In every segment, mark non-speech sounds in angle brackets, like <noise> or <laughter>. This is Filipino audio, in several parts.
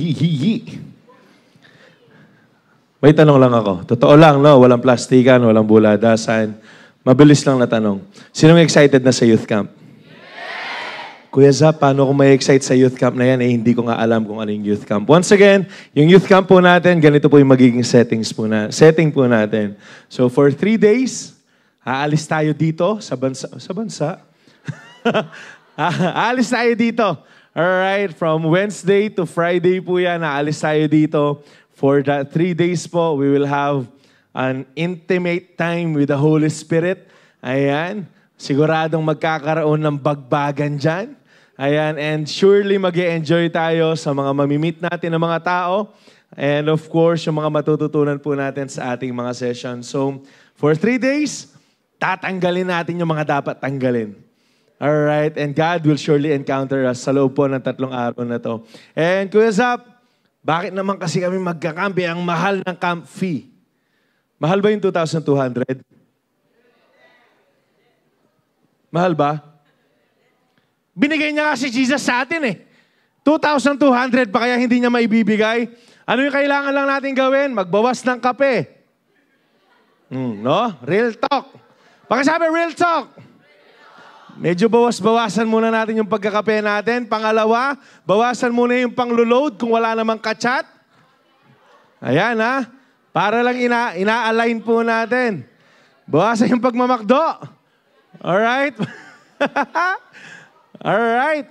Yee, yee, May tanong lang ako. Totoo lang, no? Walang plastikan, walang buladasan. Mabilis lang na tanong. Sino may excited na sa youth camp? Kuya Zap, paano ko may excite sa youth camp na yan? Eh, hindi ko nga alam kung ano yung youth camp. Once again, yung youth camp po natin, ganito po yung magiging settings po na, setting po natin. So, for three days, aalis tayo dito sa bansa. Sa bansa? <laughs> aalis tayo dito All right, from Wednesday to Friday po yan, naalis tayo dito. For the three days po, we will have an intimate time with the Holy Spirit. Ayan, siguradong magkakaroon ng bagbagan dyan. Ayan, and surely mag enjoy tayo sa mga mamimit natin ng mga tao. And of course, yung mga matututunan po natin sa ating mga session. So, for three days, tatanggalin natin yung mga dapat tanggalin. All right, and God will surely encounter us sa loob po ng tatlong araw na to. And Kuya Zap, bakit naman kasi kami magkakampi? Ang mahal ng camp fee. Mahal ba yung 2,200? Mahal ba? Binigay niya kasi Jesus sa atin eh. 2,200 pa kaya hindi niya maibibigay? Ano yung kailangan lang natin gawin? Magbawas ng kape. Mm, no? Real talk. Pakisabi, real talk. Medyo bawas-bawasan muna natin yung pagkakape natin. Pangalawa, bawasan muna yung pang-load kung wala namang kachat. Ayan ha. Para lang ina ina-align po natin. Bawasan yung pagmamakdo. Alright? <laughs> Alright?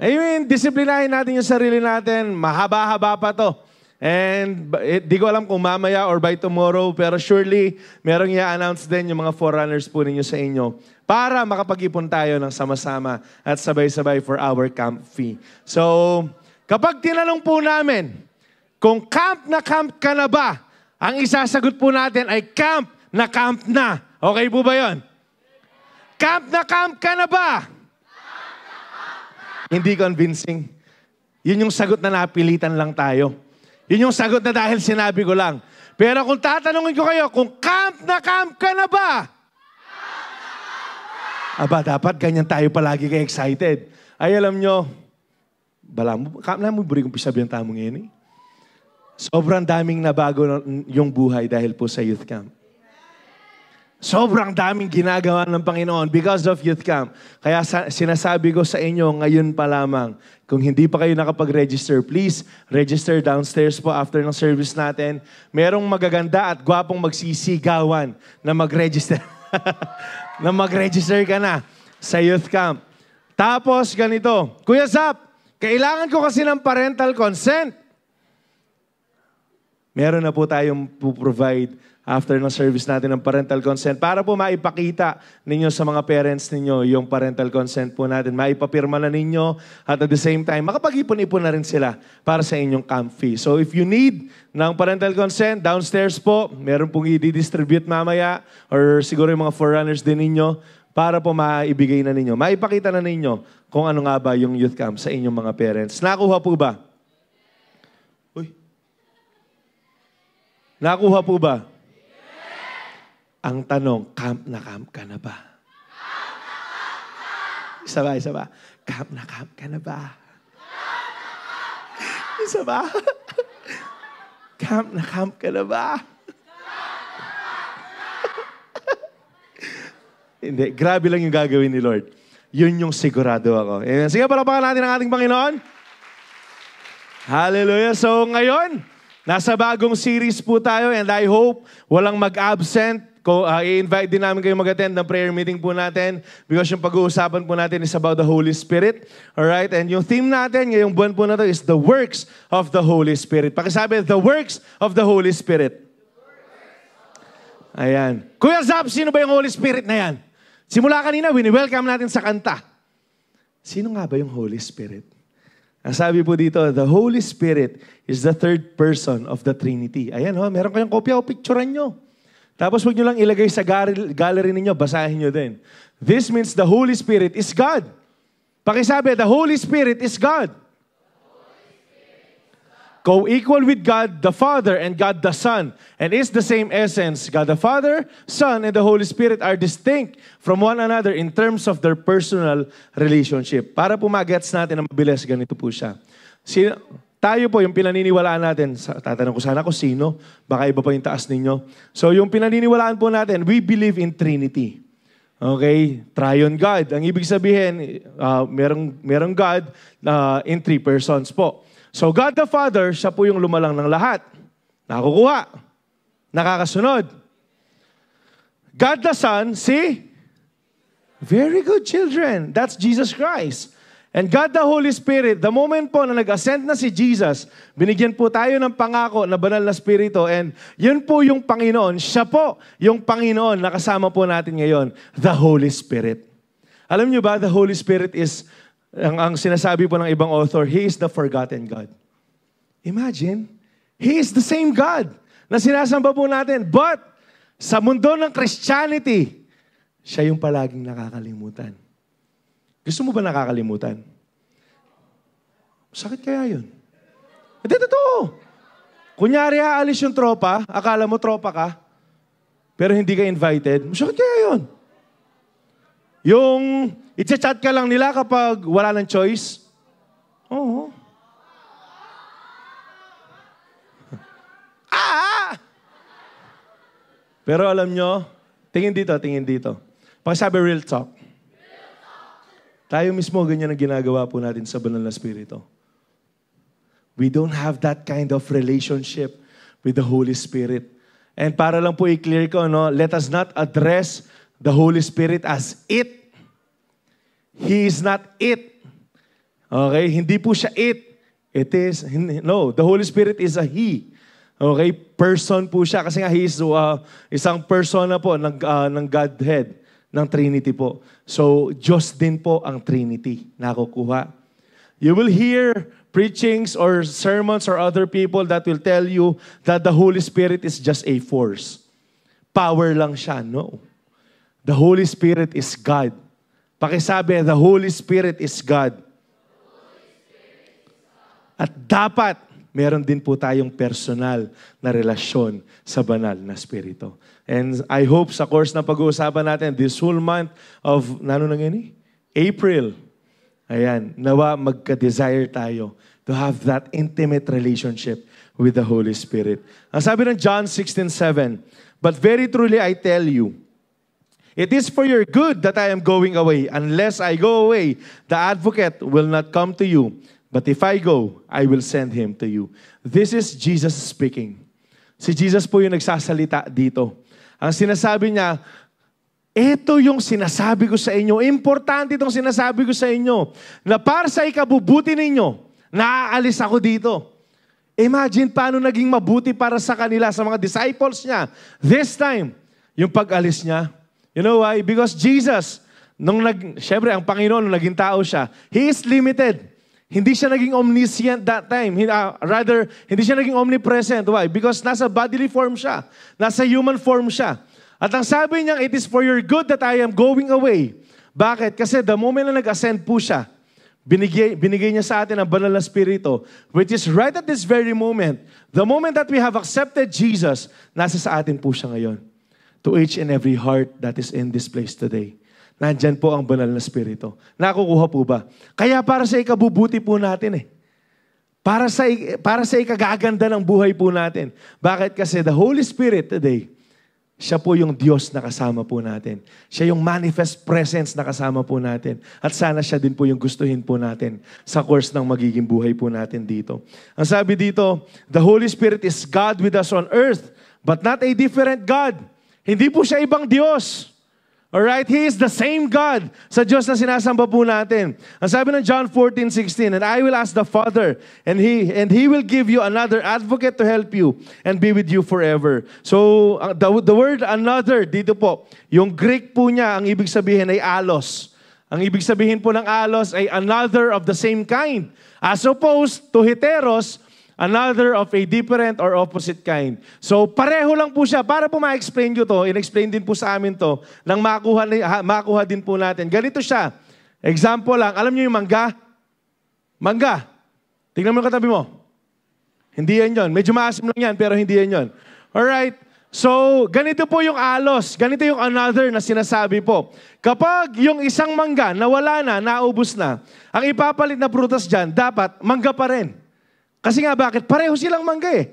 I mean, disiplinahin natin yung sarili natin. Mahaba-haba pa to. And it, eh, di ko alam kung mamaya or by tomorrow, pero surely, merong i-announce din yung mga forerunners po ninyo sa inyo para makapag-ipon tayo ng sama-sama at sabay-sabay for our camp fee. So, kapag tinanong po namin kung camp na camp ka na ba, ang isasagot po natin ay camp na camp na. Okay po ba yon? Camp na camp ka na ba? Hindi convincing. Yun yung sagot na napilitan lang tayo. Yun yung sagot na dahil sinabi ko lang. Pero kung tatanungin ko kayo, kung camp na camp ka na ba? Aba, dapat ganyan tayo palagi kay excited. Ay, alam nyo, bala mo, kala mo buri kong pisabi ang tamo ngayon eh. Sobrang daming nabago yung buhay dahil po sa youth camp. Sobrang daming ginagawa ng Panginoon because of youth camp. Kaya sa, sinasabi ko sa inyo ngayon pa lamang, kung hindi pa kayo nakapag-register, please register downstairs po after ng service natin. Merong magaganda at gwapong magsisigawan na mag-register. <laughs> na mag-register ka na sa youth camp. Tapos ganito, Kuya Zap, kailangan ko kasi ng parental consent. Meron na po tayong provide after ng service natin ng parental consent para po maipakita ninyo sa mga parents ninyo yung parental consent po natin. Maipapirma na ninyo at at the same time, makapag-ipon-ipon na rin sila para sa inyong camp fee. So if you need ng parental consent, downstairs po, meron pong i-distribute mamaya or siguro yung mga forerunners din ninyo para po maibigay na ninyo, maipakita na ninyo kung ano nga ba yung youth camp sa inyong mga parents. Nakuha po ba? Uy. Nakuha po ba? Ang tanong, camp na camp ka na ba? Isa ba, isa ba? Camp na camp ka na ba? Isa ba? Camp na camp ka na ba? Hindi, grabe lang yung gagawin ni Lord. Yun yung sigurado ako. Amen. Sige, palapakan natin ang ating Panginoon. Hallelujah. So ngayon, nasa bagong series po tayo and I hope walang mag-absent uh, i-invite din namin kayo mag-attend ng prayer meeting po natin because yung pag-uusapan po natin is about the Holy Spirit. Alright? And yung theme natin ngayong buwan po na to is the works of the Holy Spirit. Pakisabi, the works of the Holy Spirit. Ayan. Kuya Zab, sino ba yung Holy Spirit na yan? Simula kanina, wini-welcome natin sa kanta. Sino nga ba yung Holy Spirit? Ang sabi po dito, the Holy Spirit is the third person of the Trinity. Ayan ho, oh, meron kayong kopya o picturean nyo. Tapos huwag nyo lang ilagay sa gallery ninyo, basahin nyo din. This means the Holy Spirit is God. Pakisabi, the Holy Spirit is God. God. Co-equal with God the Father and God the Son, and is the same essence. God the Father, Son, and the Holy Spirit are distinct from one another in terms of their personal relationship. Para pumagets natin na mabilis, ganito po siya. Sino, tayo po, yung pinaniniwalaan natin, tatanong ko sana kung sino, baka iba pa yung taas ninyo. So yung pinaniniwalaan po natin, we believe in Trinity. Okay? Triune God. Ang ibig sabihin, uh, merong, merong God uh, in three persons po. So God the Father, siya po yung lumalang ng lahat. Nakukuha. Nakakasunod. God the Son, see? Very good children. That's Jesus Christ. And God the Holy Spirit, the moment po na nag-ascend na si Jesus, binigyan po tayo ng pangako na banal na spirito and yun po yung Panginoon, siya po yung Panginoon na kasama po natin ngayon, the Holy Spirit. Alam niyo ba, the Holy Spirit is, ang, ang sinasabi po ng ibang author, He is the forgotten God. Imagine, He is the same God na sinasamba po natin. But, sa mundo ng Christianity, siya yung palaging nakakalimutan. Gusto mo ba nakakalimutan? Sakit kaya yun? Hindi, totoo. Kunyari, aalis yung tropa, akala mo tropa ka, pero hindi ka invited, sakit kaya yun? Yung itsa-chat ka lang nila kapag wala ng choice, oo. <laughs> ah! Pero alam nyo, tingin dito, tingin dito. sabi real talk. Tayo mismo, ganyan ang ginagawa po natin sa banal na spirito. We don't have that kind of relationship with the Holy Spirit. And para lang po i-clear ko, no, let us not address the Holy Spirit as it. He is not it. Okay? Hindi po siya it. It is, no, the Holy Spirit is a He. Okay? Person po siya. Kasi nga, He is uh, isang persona po ng, uh, ng Godhead ng Trinity po. So, Diyos din po ang Trinity na kukuha. You will hear preachings or sermons or other people that will tell you that the Holy Spirit is just a force. Power lang siya. No. The Holy Spirit is God. Pakisabi, the Holy Spirit is God. Spirit is God. At dapat, meron din po tayong personal na relasyon sa banal na spirito. And I hope sa course na pag-uusapan natin this whole month of, ano na ngayon eh? April. Ayan, nawa magka-desire tayo to have that intimate relationship with the Holy Spirit. Ang sabi ng John 16:7, But very truly I tell you, It is for your good that I am going away. Unless I go away, the advocate will not come to you. But if I go, I will send him to you. This is Jesus speaking. Si Jesus po yung nagsasalita dito. Ang sinasabi niya, ito yung sinasabi ko sa inyo. Importante itong sinasabi ko sa inyo. Na para sa ikabubuti ninyo, naaalis ako dito. Imagine paano naging mabuti para sa kanila, sa mga disciples niya. This time, yung pag-alis niya. You know why? Because Jesus, nung nag, syempre ang Panginoon, nung naging tao siya, He is limited. Hindi siya naging omniscient that time. Uh, rather, hindi siya naging omnipresent. Why? Because nasa bodily form siya. Nasa human form siya. At ang sabi niya, it is for your good that I am going away. Bakit? Kasi the moment na nag-ascend po siya, binigay, binigay niya sa atin ang banal na spirito, which is right at this very moment, the moment that we have accepted Jesus, nasa sa atin po siya ngayon. To each and every heart that is in this place today. Nandyan po ang banal na spirito. Nakukuha po ba? Kaya para sa ikabubuti po natin eh. Para sa, para sa ikagaganda ng buhay po natin. Bakit? Kasi the Holy Spirit today, siya po yung Diyos na kasama po natin. Siya yung manifest presence na kasama po natin. At sana siya din po yung gustuhin po natin sa course ng magiging buhay po natin dito. Ang sabi dito, the Holy Spirit is God with us on earth, but not a different God. Hindi po siya ibang Diyos. Alright? He is the same God sa Diyos na sinasamba po natin. Ang sabi ng John 14:16, And I will ask the Father, and He, and he will give you another advocate to help you and be with you forever. So, the, the word another dito po, yung Greek po niya, ang ibig sabihin ay alos. Ang ibig sabihin po ng alos ay another of the same kind. As opposed to heteros, another of a different or opposite kind. So, pareho lang po siya. Para po ma-explain nyo to, in-explain din po sa amin to, nang makuha, makuha din po natin. Ganito siya. Example lang. Alam nyo yung mangga? Mangga. Tingnan mo yung katabi mo. Hindi yan yun. Medyo maasim lang yan, pero hindi yan yun. Alright? So, ganito po yung alos. Ganito yung another na sinasabi po. Kapag yung isang mangga nawala na, naubos na, ang ipapalit na prutas dyan, dapat mangga pa rin. Kasi nga bakit? Pareho silang mangga eh.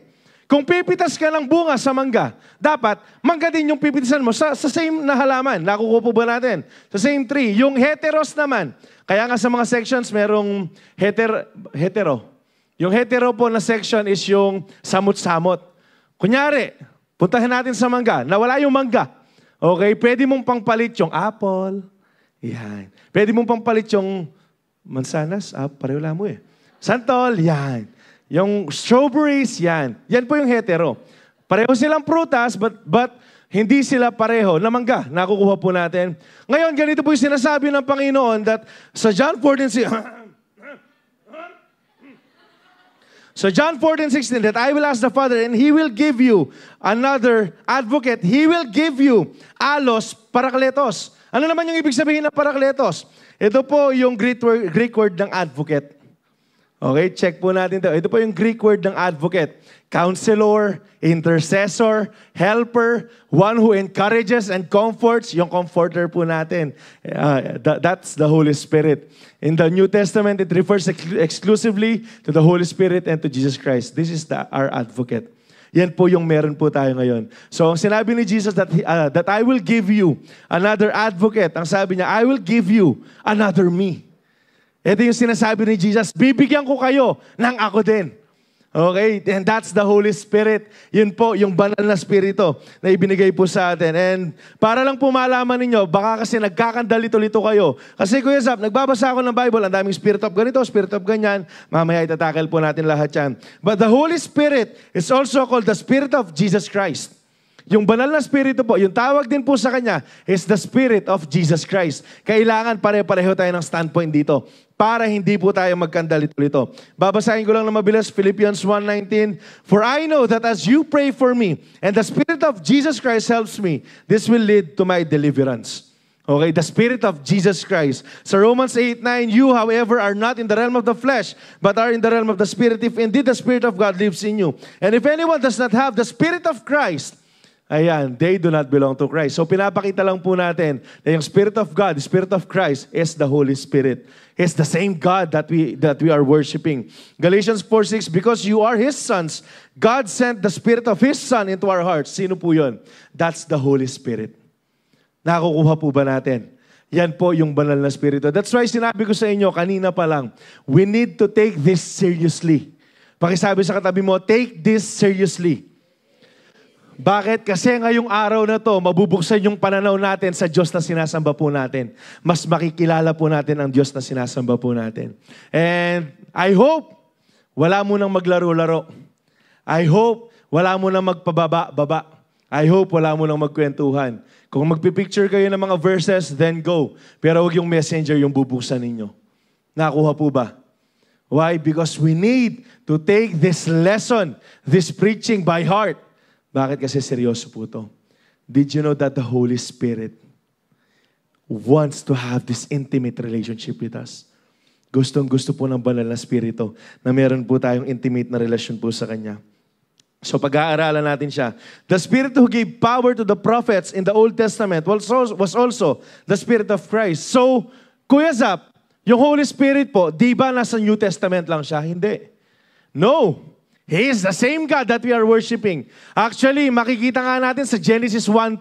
Kung pipitas ka ng bunga sa mangga, dapat mangga din yung pipitasan mo sa, sa same na halaman. Nakukupo ba natin? Sa same tree. Yung heteros naman. Kaya nga sa mga sections, merong heter, hetero. Yung hetero po na section is yung samot-samot. Kunyari, puntahin natin sa mangga. Nawala yung mangga. Okay, pwede mong pangpalit yung apple. Yan. Pwede mong pangpalit yung mansanas. Ah, pareho lang mo eh. Santol, yan. Yung strawberries, yan. Yan po yung hetero. Pareho silang prutas, but, but hindi sila pareho. Namangga, nakukuha po natin. Ngayon, ganito po yung sinasabi ng Panginoon that sa John 14, So <coughs> John 14, 16, that I will ask the Father and He will give you another advocate. He will give you alos parakletos. Ano naman yung ibig sabihin ng parakletos? Ito po yung Greek word, Greek word ng advocate. Okay, check po natin ito. Ito po yung Greek word ng advocate. Counselor, intercessor, helper, one who encourages and comforts. Yung comforter po natin. Uh, th- that's the Holy Spirit. In the New Testament, it refers ex- exclusively to the Holy Spirit and to Jesus Christ. This is the, our advocate. Yan po yung meron po tayo ngayon. So, ang sinabi ni Jesus that, uh, that I will give you another advocate. Ang sabi niya, I will give you another me. Ito yung sinasabi ni Jesus, bibigyan ko kayo ng ako din. Okay? And that's the Holy Spirit. Yun po, yung banal na spirito na ibinigay po sa atin. And para lang po malaman ninyo, baka kasi nagkakandalito-lito kayo. Kasi Kuya Zap, nagbabasa ako ng Bible, ang daming spirit of ganito, spirit of ganyan. Mamaya itatakel po natin lahat yan. But the Holy Spirit is also called the Spirit of Jesus Christ. Yung banal na spirito po, yung tawag din po sa kanya is the spirit of Jesus Christ. Kailangan pare-pareho tayo ng standpoint dito para hindi po tayo magkandalit ulito. Babasahin ko lang na mabilis, Philippians 1.19, For I know that as you pray for me, and the Spirit of Jesus Christ helps me, this will lead to my deliverance. Okay, the Spirit of Jesus Christ. So Romans 8.9, you, however, are not in the realm of the flesh, but are in the realm of the Spirit, if indeed the Spirit of God lives in you. And if anyone does not have the Spirit of Christ, Ayan, they do not belong to Christ. So pinapakita lang po natin na yung Spirit of God, Spirit of Christ is the Holy Spirit. It's the same God that we that we are worshiping. Galatians 4:6 because you are his sons, God sent the spirit of his son into our hearts. Sino po 'yon? That's the Holy Spirit. Nakukuha po ba natin? Yan po yung banal na spirito. That's why sinabi ko sa inyo kanina pa lang, we need to take this seriously. Pakisabi sa katabi mo, take this seriously. Bakit? Kasi ngayong araw na to, mabubuksan yung pananaw natin sa Diyos na sinasamba po natin. Mas makikilala po natin ang Diyos na sinasamba po natin. And I hope, wala mo nang maglaro-laro. I hope, wala mo nang magpababa-baba. I hope wala mo nang magkwentuhan. Kung magpipicture kayo ng mga verses, then go. Pero wag yung messenger yung bubuksan ninyo. Nakuha po ba? Why? Because we need to take this lesson, this preaching by heart. Bakit kasi seryoso po to? Did you know that the Holy Spirit wants to have this intimate relationship with us? Gustong gusto po ng banal na spirito na meron po tayong intimate na relasyon po sa Kanya. So pag-aaralan natin siya. The Spirit who gave power to the prophets in the Old Testament was also, was also the Spirit of Christ. So, Kuya Zap, yung Holy Spirit po, di ba nasa New Testament lang siya? Hindi. No. He is the same God that we are worshiping. Actually, makikita nga natin sa Genesis 1-2.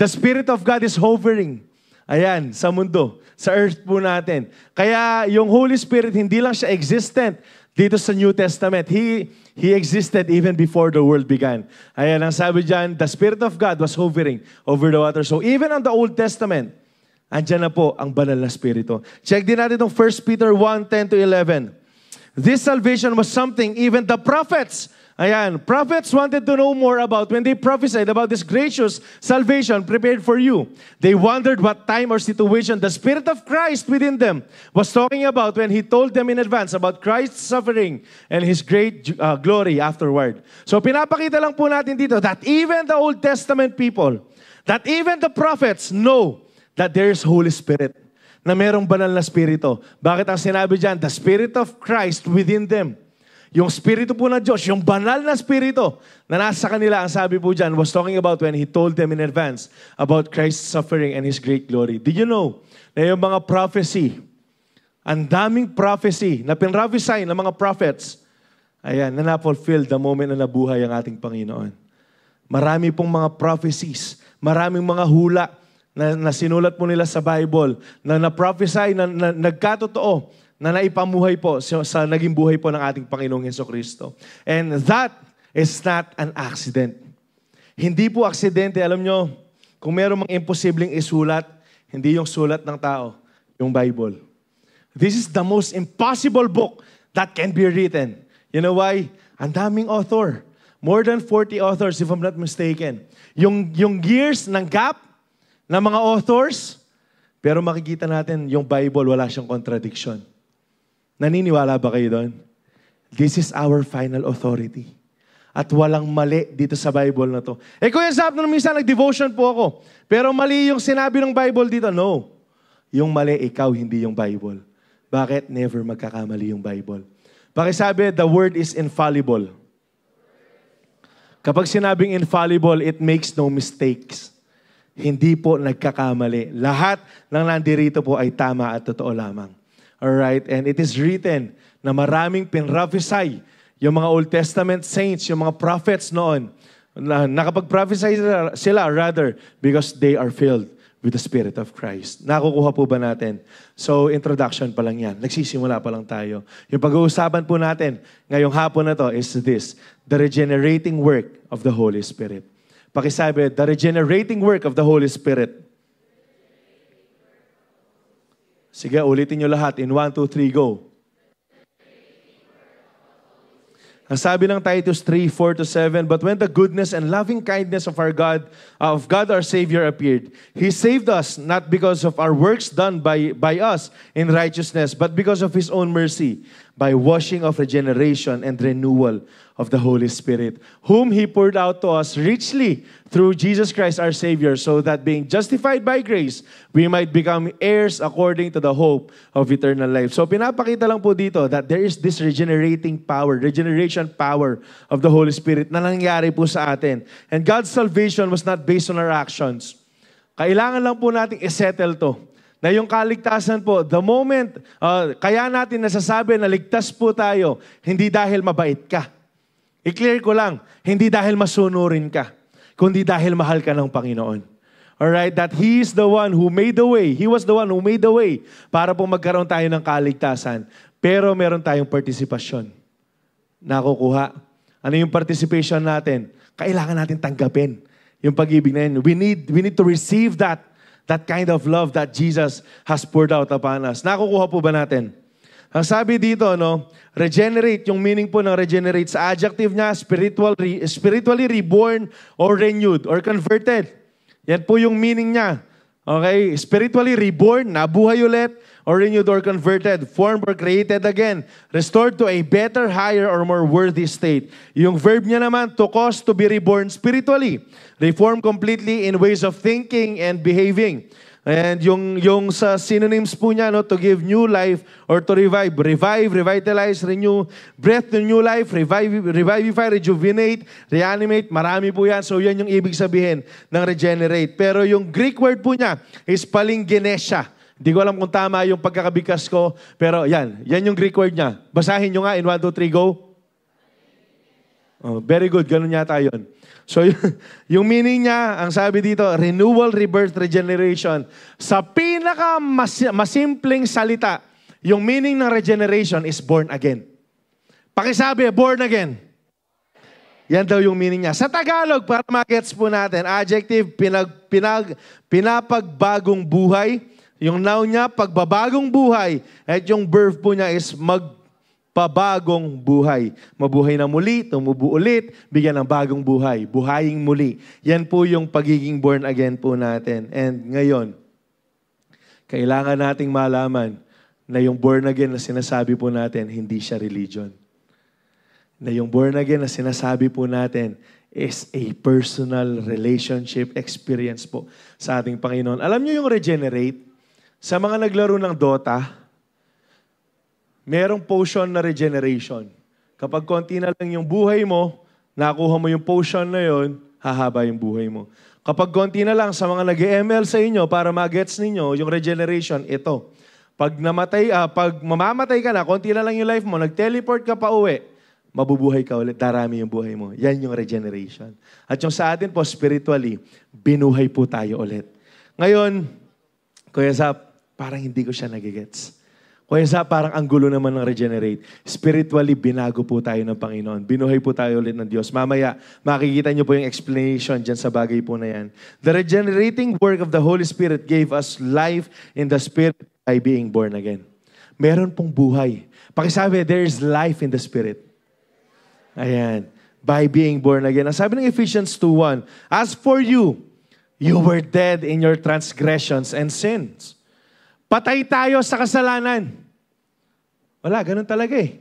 The Spirit of God is hovering. Ayan, sa mundo. Sa earth po natin. Kaya yung Holy Spirit, hindi lang siya existent dito sa New Testament. He, He existed even before the world began. Ayan, ang sabi dyan, the Spirit of God was hovering over the water. So even on the Old Testament, andyan na po ang banal na Spirito. Check din natin itong 1 Peter 1, 10 to 11. This salvation was something even the prophets Ayan, prophets wanted to know more about when they prophesied about this gracious salvation prepared for you. They wondered what time or situation the Spirit of Christ within them was talking about when He told them in advance about Christ's suffering and His great uh, glory afterward. So pinapakita lang po natin dito that even the Old Testament people, that even the prophets know that there is Holy Spirit na merong banal na spirito. Bakit ang sinabi dyan? The Spirit of Christ within them. Yung spirito po ng Diyos, yung banal na spirito na nasa kanila, ang sabi po dyan, was talking about when He told them in advance about Christ's suffering and His great glory. Did you know na yung mga prophecy, ang daming prophecy na pinrophesy ng mga prophets, ayan, na na-fulfill the moment na nabuhay ang ating Panginoon. Marami pong mga prophecies, maraming mga hula, na, na sinulat po nila sa Bible, na na-prophesy, na, na nagkatotoo, na naipamuhay po sa, sa naging buhay po ng ating Panginoong Heso Kristo. And that is not an accident. Hindi po aksidente. Alam nyo, kung meron mang imposibleng isulat, hindi yung sulat ng tao, yung Bible. This is the most impossible book that can be written. You know why? Ang daming author. More than 40 authors, if I'm not mistaken. Yung, yung years ng gap ng mga authors, pero makikita natin yung Bible, wala siyang contradiction. Naniniwala ba kayo doon? This is our final authority. At walang mali dito sa Bible na to. Eh Kuya Zap, nung minsan nag-devotion po ako. Pero mali yung sinabi ng Bible dito. No. Yung mali, ikaw, hindi yung Bible. Bakit never magkakamali yung Bible? Pakisabi, the word is infallible. Kapag sinabing infallible, it makes no mistakes. Hindi po nagkakamali. Lahat ng nandirito po ay tama at totoo lamang. Alright? And it is written na maraming pinrophesy yung mga Old Testament saints, yung mga prophets noon. Na, nakapag-prophesy sila rather because they are filled with the Spirit of Christ. Nakukuha po ba natin? So, introduction pa lang yan. Nagsisimula pa lang tayo. Yung pag-uusapan po natin ngayong hapon na to is this, the regenerating work of the Holy Spirit. Pakisabi, the regenerating work of the Holy Spirit. Sige, ulitin nyo lahat. In 1, 2, 3, go. Ang sabi ng Titus 3, 4 to 7, But when the goodness and loving kindness of our God, of God our Savior appeared, He saved us not because of our works done by, by us in righteousness, but because of His own mercy by washing of regeneration and renewal of the Holy Spirit, whom He poured out to us richly through Jesus Christ our Savior, so that being justified by grace, we might become heirs according to the hope of eternal life. So pinapakita lang po dito that there is this regenerating power, regeneration power of the Holy Spirit na nangyari po sa atin. And God's salvation was not based on our actions. Kailangan lang po nating isettle to na yung kaligtasan po, the moment, uh, kaya natin nasasabi na ligtas po tayo, hindi dahil mabait ka. I-clear ko lang, hindi dahil masunurin ka, kundi dahil mahal ka ng Panginoon. Alright, that He is the one who made the way. He was the one who made the way para po magkaroon tayo ng kaligtasan. Pero meron tayong participation. Nakukuha. Ano yung participation natin? Kailangan natin tanggapin yung pag-ibig na yun. We need, we need to receive that That kind of love that Jesus has poured out upon us. Nakukuha po ba natin? Ang sabi dito, no, regenerate, yung meaning po ng regenerate sa adjective niya, spiritual re, spiritually reborn or renewed or converted. Yan po yung meaning niya. Okay? Spiritually reborn, nabuhay ulit, or renewed or converted, formed or created again, restored to a better, higher, or more worthy state. Yung verb niya naman, to cause to be reborn spiritually, reformed completely in ways of thinking and behaving. And yung, yung sa synonyms po niya, no, to give new life or to revive. Revive, revitalize, renew, breath to new life, revive, revivify, rejuvenate, reanimate. Marami po yan. So yan yung ibig sabihin ng regenerate. Pero yung Greek word po niya is palingenesia. Hindi ko alam kung tama yung pagkakabigkas ko, pero yan, yan yung Greek word niya. Basahin nyo nga in 1, 2, 3, go. Oh, very good, ganun yata yun. So <laughs> yung meaning niya, ang sabi dito, renewal, rebirth, regeneration. Sa pinaka mas, masimpleng salita, yung meaning ng regeneration is born again. Pakisabi, born again. Yan daw yung meaning niya. Sa Tagalog, para magets po natin, adjective, pinag, pinag, pinapagbagong buhay, yung now niya, pagbabagong buhay. At yung birth po niya is magpabagong buhay. Mabuhay na muli, tumubo ulit, bigyan ng bagong buhay. Buhaying muli. Yan po yung pagiging born again po natin. And ngayon, kailangan nating malaman na yung born again na sinasabi po natin, hindi siya religion. Na yung born again na sinasabi po natin is a personal relationship experience po sa ating Panginoon. Alam niyo yung regenerate? Sa mga naglaro ng Dota, merong potion na regeneration. Kapag konti na lang yung buhay mo, nakuha mo yung potion na yon, hahaba yung buhay mo. Kapag konti na lang sa mga nag ml sa inyo para magets ninyo yung regeneration, ito. Pag namatay, ah, pag mamamatay ka na, konti na lang yung life mo, nag-teleport ka pa uwi, mabubuhay ka ulit, darami yung buhay mo. Yan yung regeneration. At yung sa atin po, spiritually, binuhay po tayo ulit. Ngayon, Kuya Zap, Parang hindi ko siya nagigets. Kaya sa parang ang gulo naman ng regenerate. Spiritually, binago po tayo ng Panginoon. Binuhay po tayo ulit ng Diyos. Mamaya, makikita niyo po yung explanation dyan sa bagay po na yan. The regenerating work of the Holy Spirit gave us life in the Spirit by being born again. Meron pong buhay. Pakisabi, there is life in the Spirit. Ayan. By being born again. Ang sabi ng Ephesians 2.1, As for you, you were dead in your transgressions and sins Patay tayo sa kasalanan. Wala, ganun talaga eh.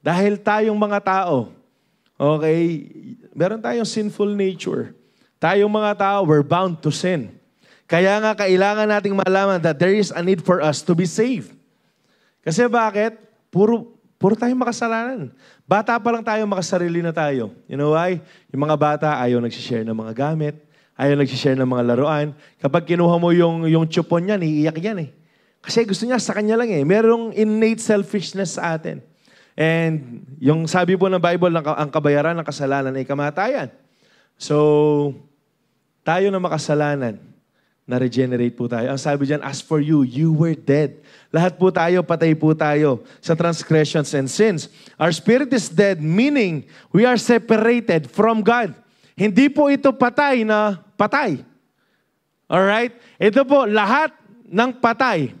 Dahil tayong mga tao, okay, meron tayong sinful nature. Tayong mga tao, we're bound to sin. Kaya nga kailangan nating malaman that there is a need for us to be saved. Kasi bakit? Puro, Puro tayong makasalanan. Bata pa lang tayo, makasarili na tayo. You know why? Yung mga bata, ayaw nagsishare ng mga gamit. Ayaw nagsishare ng mga laruan. Kapag kinuha mo yung, yung chupon niyan, iiyak yan eh. Kasi gusto niya sa kanya lang eh. Merong innate selfishness sa atin. And yung sabi po ng Bible, ang kabayaran ng kasalanan ay kamatayan. So, tayo na makasalanan, na-regenerate po tayo. Ang sabi diyan, as for you, you were dead. Lahat po tayo, patay po tayo sa transgressions and sins. Our spirit is dead, meaning we are separated from God. Hindi po ito patay na patay. All right? Ito po, lahat ng patay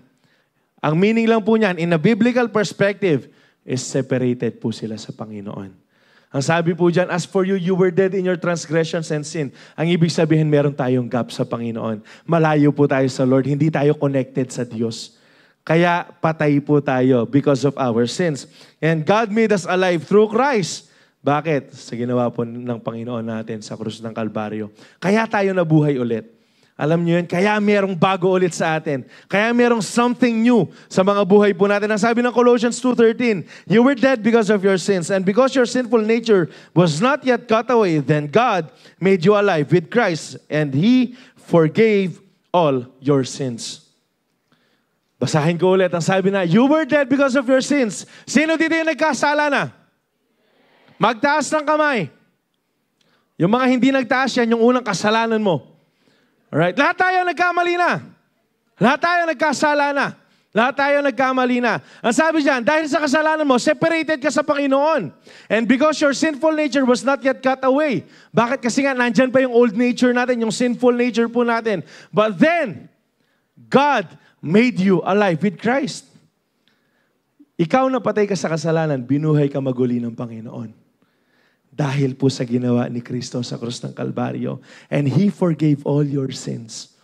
ang meaning lang po niyan, in a biblical perspective, is separated po sila sa Panginoon. Ang sabi po dyan, as for you, you were dead in your transgressions and sin. Ang ibig sabihin, meron tayong gap sa Panginoon. Malayo po tayo sa Lord. Hindi tayo connected sa Diyos. Kaya patay po tayo because of our sins. And God made us alive through Christ. Bakit? Sa ginawa po ng Panginoon natin sa krus ng Kalbaryo. Kaya tayo nabuhay ulit. Alam niyo yun? Kaya merong bago ulit sa atin. Kaya merong something new sa mga buhay po natin. Ang sabi ng Colossians 2.13, You were dead because of your sins, and because your sinful nature was not yet cut away, then God made you alive with Christ, and He forgave all your sins. Basahin ko ulit. Ang sabi na, You were dead because of your sins. Sino dito yung nagkasala na? Magtaas ng kamay. Yung mga hindi nagtaas yan, yung unang kasalanan mo. Alright? Lahat tayo nagkamali na. Lahat tayo nagkasala na. Lahat tayo nagkamali na. Ang sabi diyan, dahil sa kasalanan mo, separated ka sa Panginoon. And because your sinful nature was not yet cut away. Bakit? Kasi nga, nandyan pa yung old nature natin, yung sinful nature po natin. But then, God made you alive with Christ. Ikaw na patay ka sa kasalanan, binuhay ka maguli ng Panginoon dahil po sa ginawa ni Kristo sa krus ng Kalbaryo. And He forgave all your sins.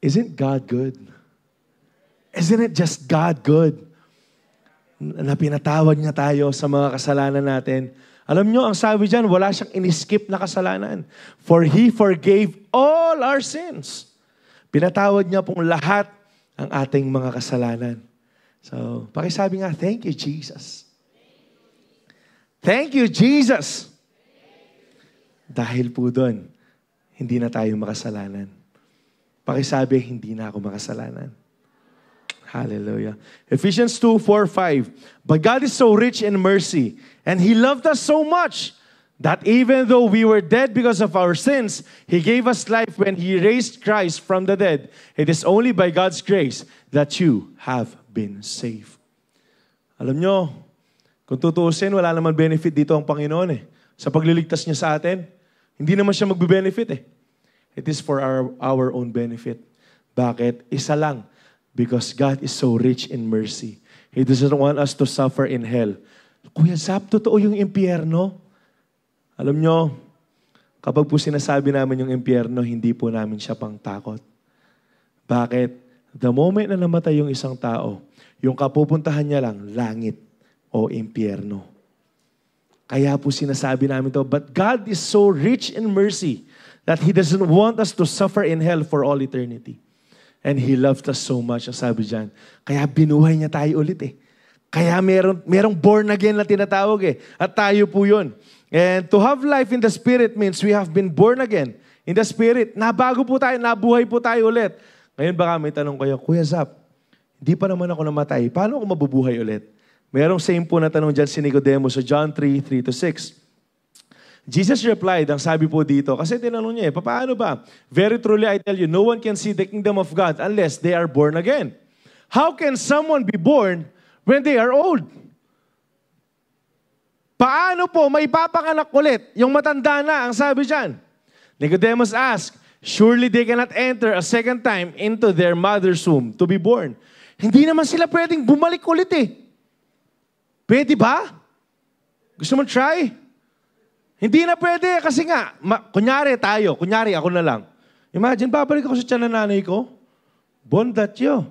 Isn't God good? Isn't it just God good? Na pinatawad niya tayo sa mga kasalanan natin. Alam nyo, ang sabi dyan, wala siyang iniskip na kasalanan. For He forgave all our sins. Pinatawad niya pong lahat ang ating mga kasalanan. So, pakisabi nga, thank you, Jesus. Thank you, Jesus! Dahil po doon, hindi na tayo makasalanan. Pakisabi, hindi na ako makasalanan. Hallelujah. Ephesians 2, 4, 5. But God is so rich in mercy, and He loved us so much that even though we were dead because of our sins, He gave us life when He raised Christ from the dead. It is only by God's grace that you have been saved. Alam nyo, Kung tutuusin, wala naman benefit dito ang Panginoon eh. Sa pagliligtas niya sa atin, hindi naman siya magbe-benefit eh. It is for our, our own benefit. Bakit? Isa lang. Because God is so rich in mercy. He doesn't want us to suffer in hell. Kuya Zap, totoo yung impyerno? Alam nyo, kapag po sinasabi namin yung impyerno, hindi po namin siya pang takot. Bakit? The moment na namatay yung isang tao, yung kapupuntahan niya lang, langit o impyerno. Kaya po sinasabi namin to, but God is so rich in mercy that He doesn't want us to suffer in hell for all eternity. And He loved us so much, ang sabi dyan. Kaya binuhay niya tayo ulit eh. Kaya meron, merong born again na tinatawag eh. At tayo po yun. And to have life in the Spirit means we have been born again in the Spirit. Nabago po tayo, nabuhay po tayo ulit. Ngayon baka may tanong kayo, Kuya Zap, hindi pa naman ako namatay. Paano ako mabubuhay ulit? Mayroong same po na tanong dyan si Nicodemus sa so John 3, 3 to 6. Jesus replied, ang sabi po dito, kasi tinanong niya eh, paano ba? Very truly I tell you, no one can see the kingdom of God unless they are born again. How can someone be born when they are old? Paano po may papanganak ulit? Yung matanda na, ang sabi dyan. Nicodemus asked, Surely they cannot enter a second time into their mother's womb to be born. Hindi naman sila pwedeng bumalik ulit eh. Pwede ba? Gusto mo try? Hindi na pwede kasi nga, ma- kunyari tayo, kunyari ako na lang. Imagine, babalik ako sa tiyan na nanay ko. Bondat yo.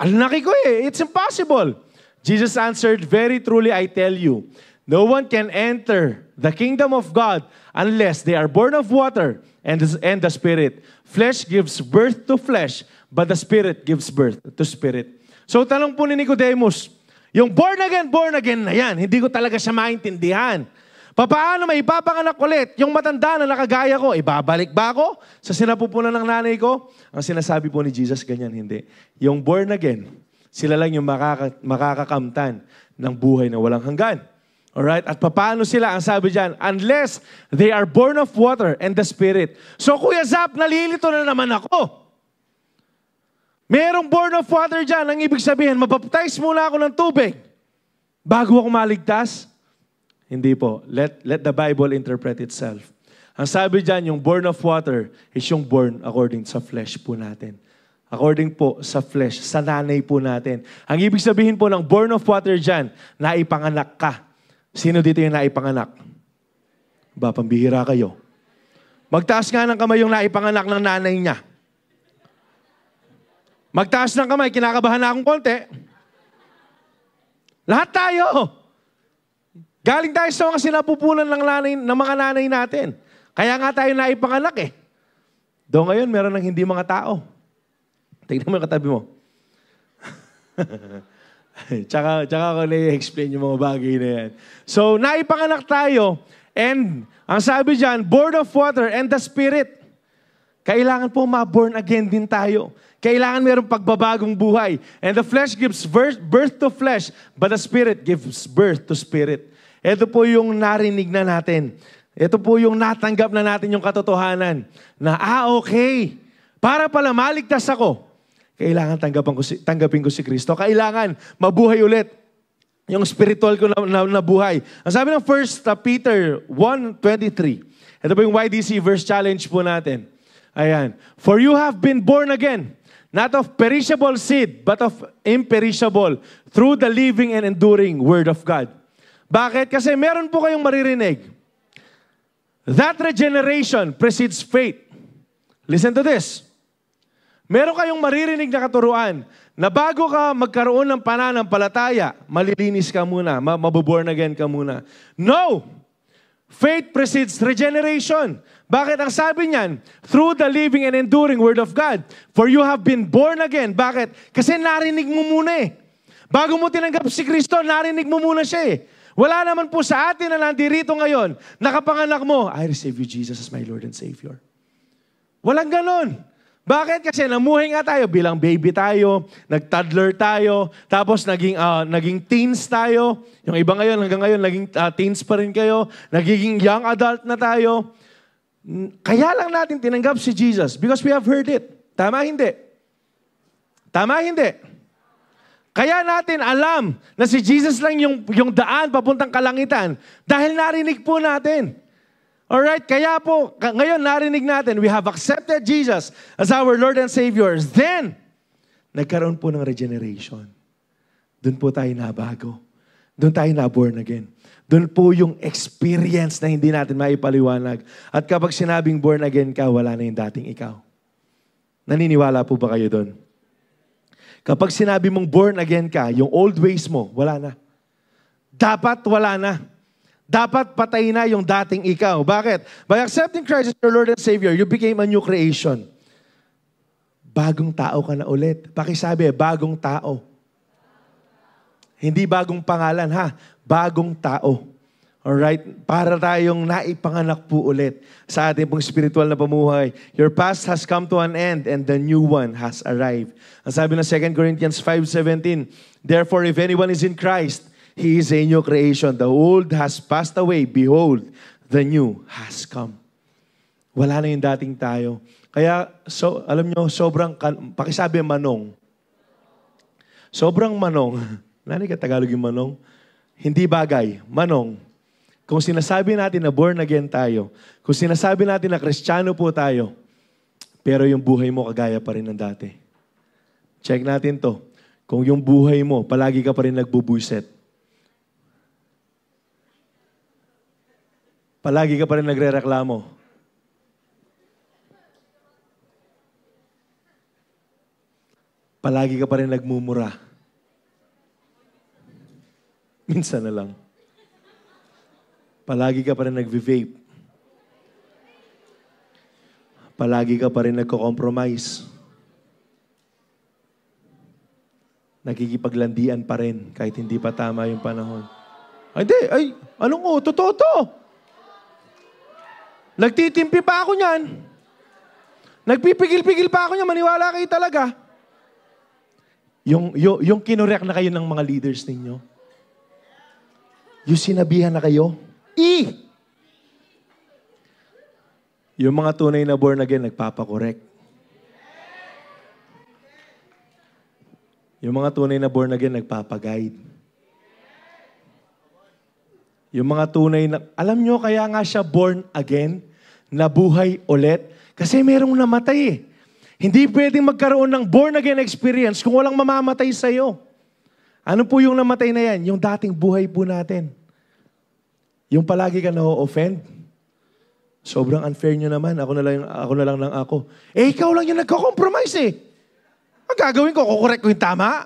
laki ko eh. It's impossible. Jesus answered, Very truly I tell you, no one can enter the kingdom of God unless they are born of water and, and the Spirit. Flesh gives birth to flesh, but the Spirit gives birth to Spirit. So tanong po ni Nicodemus, yung born again, born again na yan, hindi ko talaga siya maintindihan. Paano may ipapanganak ulit yung matanda na nakagaya ko? Ibabalik ba ako sa sinapupunan ng nanay ko? Ang sinasabi po ni Jesus, ganyan, hindi. Yung born again, sila lang yung makaka, makakakamtan ng buhay na walang hanggan. Alright? At paano sila? Ang sabi dyan, unless they are born of water and the Spirit. So, Kuya Zap, nalilito na naman ako. Merong born of water dyan. Ang ibig sabihin, mabaptize muna ako ng tubig bago ako maligtas? Hindi po. Let, let the Bible interpret itself. Ang sabi dyan, yung born of water is yung born according sa flesh po natin. According po sa flesh, sa nanay po natin. Ang ibig sabihin po ng born of water dyan, naipanganak ka. Sino dito yung naipanganak? Ba, pambihira kayo. Magtaas nga ng kamay yung naipanganak ng nanay niya. Magtaas ng kamay, kinakabahan na akong konti. Lahat tayo. Galing tayo sa mga sinapupunan ng, nanay, ng mga nanay natin. Kaya nga tayo naipanganak eh. Doon ngayon, meron ng hindi mga tao. Tignan mo yung katabi mo. <laughs> tsaka, tsaka ko na-explain yung mga bagay na yan. So, naipanganak tayo and ang sabi dyan, born of water and the spirit. Kailangan po ma-born again din tayo. Kailangan mayroong pagbabagong buhay. And the flesh gives birth to flesh, but the spirit gives birth to spirit. Ito po yung narinig na natin. Ito po yung natanggap na natin yung katotohanan na, ah, okay, para pala maligtas ako, kailangan tanggapin ko si, tanggapin ko si Kristo. Kailangan mabuhay ulit yung spiritual ko na, na, na buhay. Ang sabi ng 1 uh, Peter 1.23, ito po yung YDC verse challenge po natin. Ayan. For you have been born again not of perishable seed, but of imperishable, through the living and enduring Word of God. Bakit? Kasi meron po kayong maririnig. That regeneration precedes faith. Listen to this. Meron kayong maririnig na katuruan na bago ka magkaroon ng pananampalataya, malilinis ka muna, mabuborn again ka muna. No! Faith precedes regeneration. Bakit ang sabi niyan? Through the living and enduring Word of God. For you have been born again. Bakit? Kasi narinig mo muna eh. Bago mo tinanggap si Kristo, narinig mo muna siya eh. Wala naman po sa atin na nandirito ngayon, nakapanganak mo, I receive you Jesus as my Lord and Savior. Walang ganon. Bakit? Kasi namuhay nga tayo bilang baby tayo, nag-toddler tayo, tapos naging, uh, naging teens tayo. Yung iba ngayon, hanggang ngayon, naging uh, teens pa rin kayo. Nagiging young adult na tayo. Kaya lang natin tinanggap si Jesus because we have heard it. Tama hindi? Tama hindi? Kaya natin alam na si Jesus lang yung, yung daan papuntang kalangitan dahil narinig po natin. All right, kaya po, ngayon narinig natin, we have accepted Jesus as our Lord and Savior. Then, nagkaroon po ng regeneration. Doon po tayo nabago. Doon tayo na-born again. Doon po yung experience na hindi natin maipaliwanag. At kapag sinabing born again ka, wala na yung dating ikaw. Naniniwala po ba kayo doon? Kapag sinabi mong born again ka, yung old ways mo, wala na. Dapat wala na. Dapat patay na yung dating ikaw. Bakit? By accepting Christ as your Lord and Savior, you became a new creation. Bagong tao ka na ulit. Pakisabi, bagong tao. Hindi bagong pangalan ha, bagong tao. Alright? Para tayong naipanganak po ulit sa ating pong spiritual na pamuhay. Your past has come to an end and the new one has arrived. Ang sabi ng 2 Corinthians 5.17, Therefore, if anyone is in Christ, he is a new creation. The old has passed away. Behold, the new has come. Wala na yung dating tayo. Kaya, so, alam nyo, sobrang, pakisabi manong. Sobrang manong. <laughs> Nani ka Tagalog yung manong? Hindi bagay. Manong. Kung sinasabi natin na born again tayo, kung sinasabi natin na kristyano po tayo, pero yung buhay mo kagaya pa rin ng dati. Check natin to. Kung yung buhay mo, palagi ka pa rin nagbubuset. Palagi ka pa rin nagre-reklamo. Palagi ka pa rin nagmumura Minsan na lang. Palagi ka pa rin nagve-vape. Palagi ka pa rin nagko-compromise. Nakikipaglandian pa rin kahit hindi pa tama yung panahon. Ay, di, ay, anong ko? Totoo to. Nagtitimpi pa ako niyan. Nagpipigil-pigil pa ako niyan. Maniwala kayo talaga. Yung, yung, yung kinorek na kayo ng mga leaders ninyo yung sinabihan na kayo, E! Yung mga tunay na born again, nagpapakorek. Yung mga tunay na born again, nagpapaguide. Yung mga tunay na... Alam nyo, kaya nga siya born again, nabuhay ulit, kasi merong namatay eh. Hindi pwedeng magkaroon ng born again experience kung walang mamamatay sa'yo. Ano po yung namatay na yan? Yung dating buhay po natin. Yung palagi ka na-offend. Sobrang unfair nyo naman. Ako na lang, ako na lang ng ako. Eh, ikaw lang yung nagko-compromise eh. Ang gagawin ko, kukorek ko yung tama.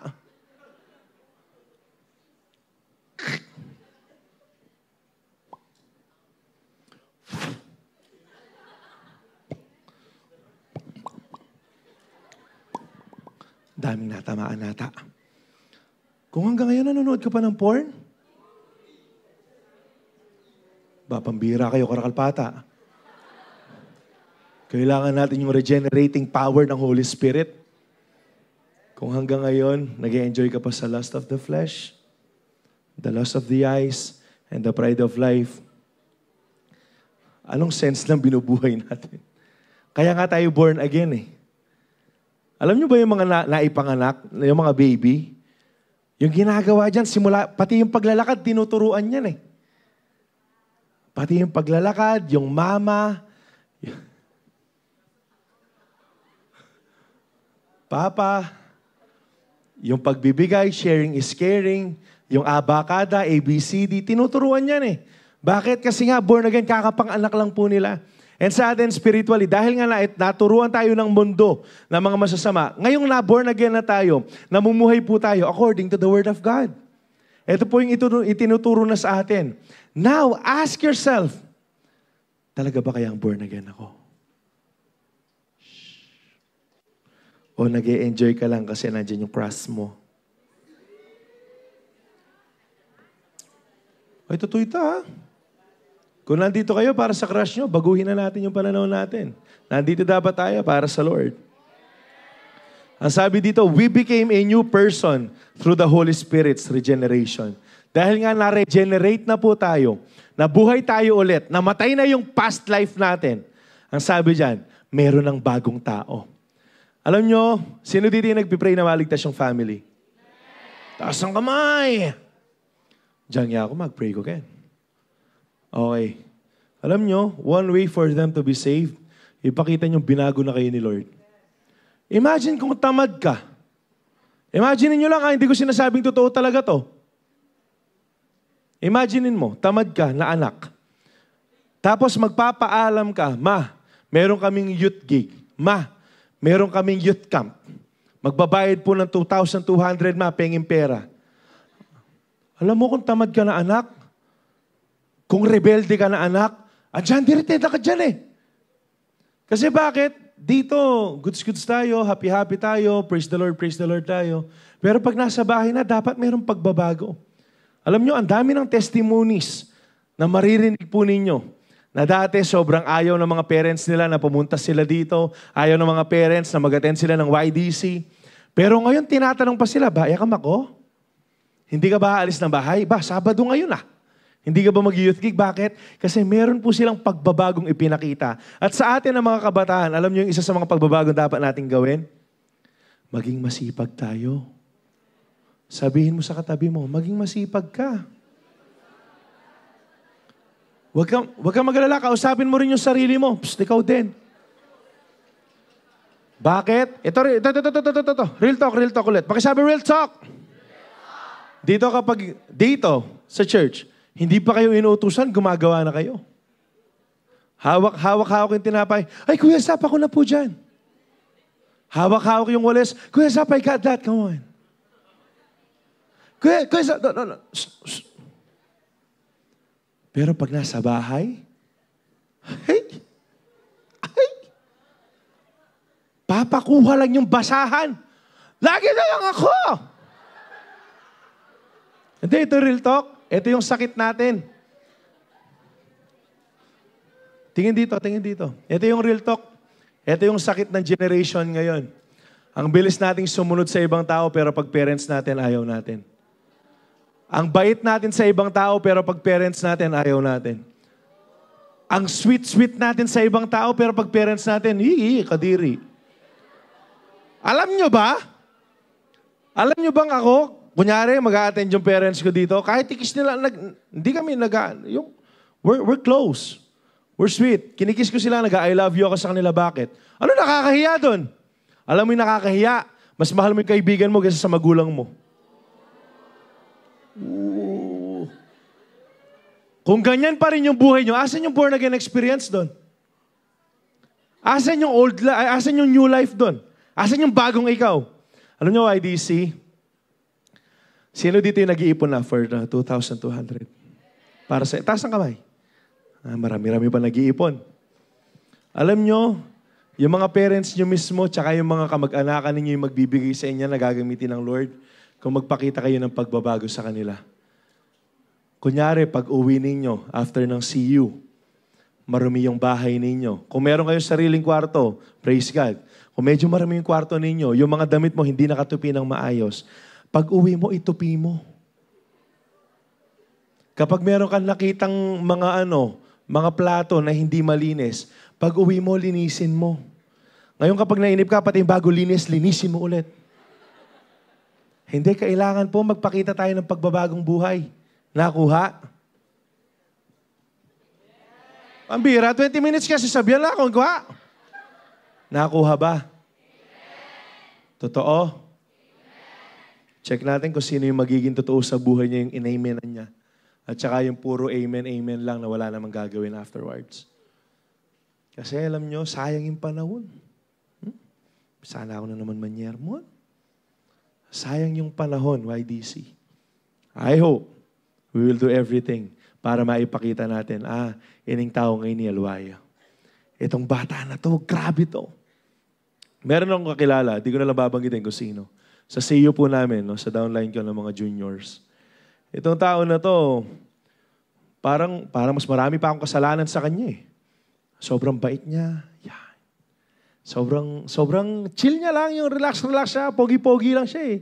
Daming natamaan nata. Kung hanggang ngayon nanonood ka pa ng porn, ba, pambira kayo, karakalpata. Kailangan natin yung regenerating power ng Holy Spirit. Kung hanggang ngayon, nag enjoy ka pa sa lust of the flesh, the lust of the eyes, and the pride of life, anong sense lang binubuhay natin? Kaya nga tayo born again eh. Alam nyo ba yung mga na- naipanganak, yung mga baby, yung ginagawa dyan, simula, pati yung paglalakad, tinuturuan yan eh. Pati yung paglalakad, yung mama, papa, yung pagbibigay, sharing is caring, yung abakada, ABCD, tinuturuan yan eh. Bakit? Kasi nga, born again, kakapang anak lang po nila. And sa atin spiritually, dahil nga na, naturuan tayo ng mundo ng mga masasama, ngayong naborn again na tayo, namumuhay po tayo according to the Word of God. Ito po yung itinuturo na sa atin. Now, ask yourself, talaga ba kaya ang born again ako? Shh. O nag enjoy ka lang kasi nandiyan yung cross mo. Ay, totoo ito ha. Kung nandito kayo para sa crush nyo, baguhin na natin yung pananaw natin. Nandito dapat tayo para sa Lord. Ang sabi dito, we became a new person through the Holy Spirit's regeneration. Dahil nga na-regenerate na po tayo, nabuhay tayo ulit, namatay na yung past life natin. Ang sabi dyan, meron ng bagong tao. Alam nyo, sino dito yung nagpipray na maligtas yung family? Taas ang kamay! Diyan nga ako, mag-pray ko kayo. Okay. Alam nyo, one way for them to be saved, ipakita nyo binago na kayo ni Lord. Imagine kung tamad ka. Imagine nyo lang, ah, hindi ko sinasabing totoo talaga to. Imagine mo, tamad ka na anak. Tapos magpapaalam ka, Ma, meron kaming youth gig. Ma, meron kaming youth camp. Magbabayad po ng 2,200, ma, penging pera. Alam mo kung tamad ka na anak, kung rebelde ka na anak, andyan, ah, direteta ka dyan eh. Kasi bakit? Dito, goods-goods tayo, happy-happy tayo, praise the Lord, praise the Lord tayo. Pero pag nasa bahay na, dapat mayroong pagbabago. Alam nyo, ang dami ng testimonies na maririnig po ninyo na dati sobrang ayaw ng mga parents nila na pumunta sila dito, ayaw ng mga parents na mag-attend sila ng YDC. Pero ngayon tinatanong pa sila, ba, yakam ako? Hindi ka ba aalis ng bahay? Ba, Sabado ngayon ah. Hindi ka ba mag-youth gig? Bakit? Kasi meron po silang pagbabagong ipinakita. At sa atin ang mga kabataan, alam niyo yung isa sa mga pagbabagong dapat nating gawin? Maging masipag tayo. Sabihin mo sa katabi mo, maging masipag ka. Huwag kang, huwag kang mag-alala, kausapin mo rin yung sarili mo. Psst, ikaw din. Bakit? Ito, ito, ito, ito, ito, ito, ito. Real talk, real talk ulit. Pakisabi real Real talk. Dito kapag, dito, sa church, hindi pa kayo inuutusan, gumagawa na kayo. Hawak, hawak, hawak yung tinapay. Ay, kuya, sapa ako na po dyan. Hawak, hawak yung walis. Kuya, sapa, I got that. Come on. Kuya, kuya, sapa, no, no, no. Shh, shh. Pero pag nasa bahay, ay, ay, papakuha lang yung basahan. Lagi na lang ako. Hindi, ito real talk. Ito yung sakit natin. Tingin dito, tingin dito. Ito yung real talk. Ito yung sakit ng generation ngayon. Ang bilis nating sumunod sa ibang tao pero pag parents natin, ayaw natin. Ang bait natin sa ibang tao pero pag parents natin, ayaw natin. Ang sweet-sweet natin sa ibang tao pero pag parents natin, ii, kadiri. Alam nyo ba? Alam nyo bang ako, kunyari, mag-attend yung parents ko dito, kahit ikis nila, nag, hindi kami nag, yung, we're, we're close. We're sweet. Kinikis ko sila, nag-I love you ako sa kanila. Bakit? Ano nakakahiya doon? Alam mo yung nakakahiya, mas mahal mo yung kaibigan mo kaysa sa magulang mo. Ooh. Kung ganyan pa rin yung buhay nyo, asan yung born again experience doon? Asan yung old Asan yung new life doon? Asan yung bagong ikaw? Alam nyo, IDC, Sino dito yung nag-iipon na for uh, 2,200? Para sa, taas ang kamay. Ah, marami-rami pa nag-iipon. Alam nyo, yung mga parents nyo mismo, tsaka yung mga kamag-anakan ninyo yung magbibigay sa inyo na gagamitin ng Lord, kung magpakita kayo ng pagbabago sa kanila. Kunyari, pag uwi ninyo after ng CU, marumi yung bahay ninyo. Kung meron kayong sariling kwarto, praise God. Kung medyo marami yung kwarto ninyo, yung mga damit mo hindi nakatupi ng maayos, pag uwi mo, itupi mo. Kapag meron kang nakitang mga ano, mga plato na hindi malinis, pag uwi mo, linisin mo. Ngayon kapag nainip ka, pati bago linis, linisin mo ulit. Hindi, kailangan po magpakita tayo ng pagbabagong buhay. Nakuha. Ang bira, 20 minutes kasi sabihan lang akong kuha. Nakuha ba? Totoo? Check natin kung sino yung magiging totoo sa buhay niya, yung inamenan niya. At saka yung puro amen, amen lang na wala namang gagawin afterwards. Kasi alam nyo, sayang yung panahon. Hmm? Sana ako na naman manyermon. Sayang yung panahon, YDC. I hope we will do everything para maipakita natin, ah, ining tao ngayon ni Alwaya. Itong bata na to, grabe to. Meron akong kakilala, di ko na lang babanggitin kung sino sa CEO po namin, no, sa downline ko ng mga juniors. Itong tao na to, parang, parang mas marami pa akong kasalanan sa kanya eh. Sobrang bait niya. Yeah. Sobrang, sobrang chill niya lang yung relax-relax siya. Pogi-pogi lang siya eh.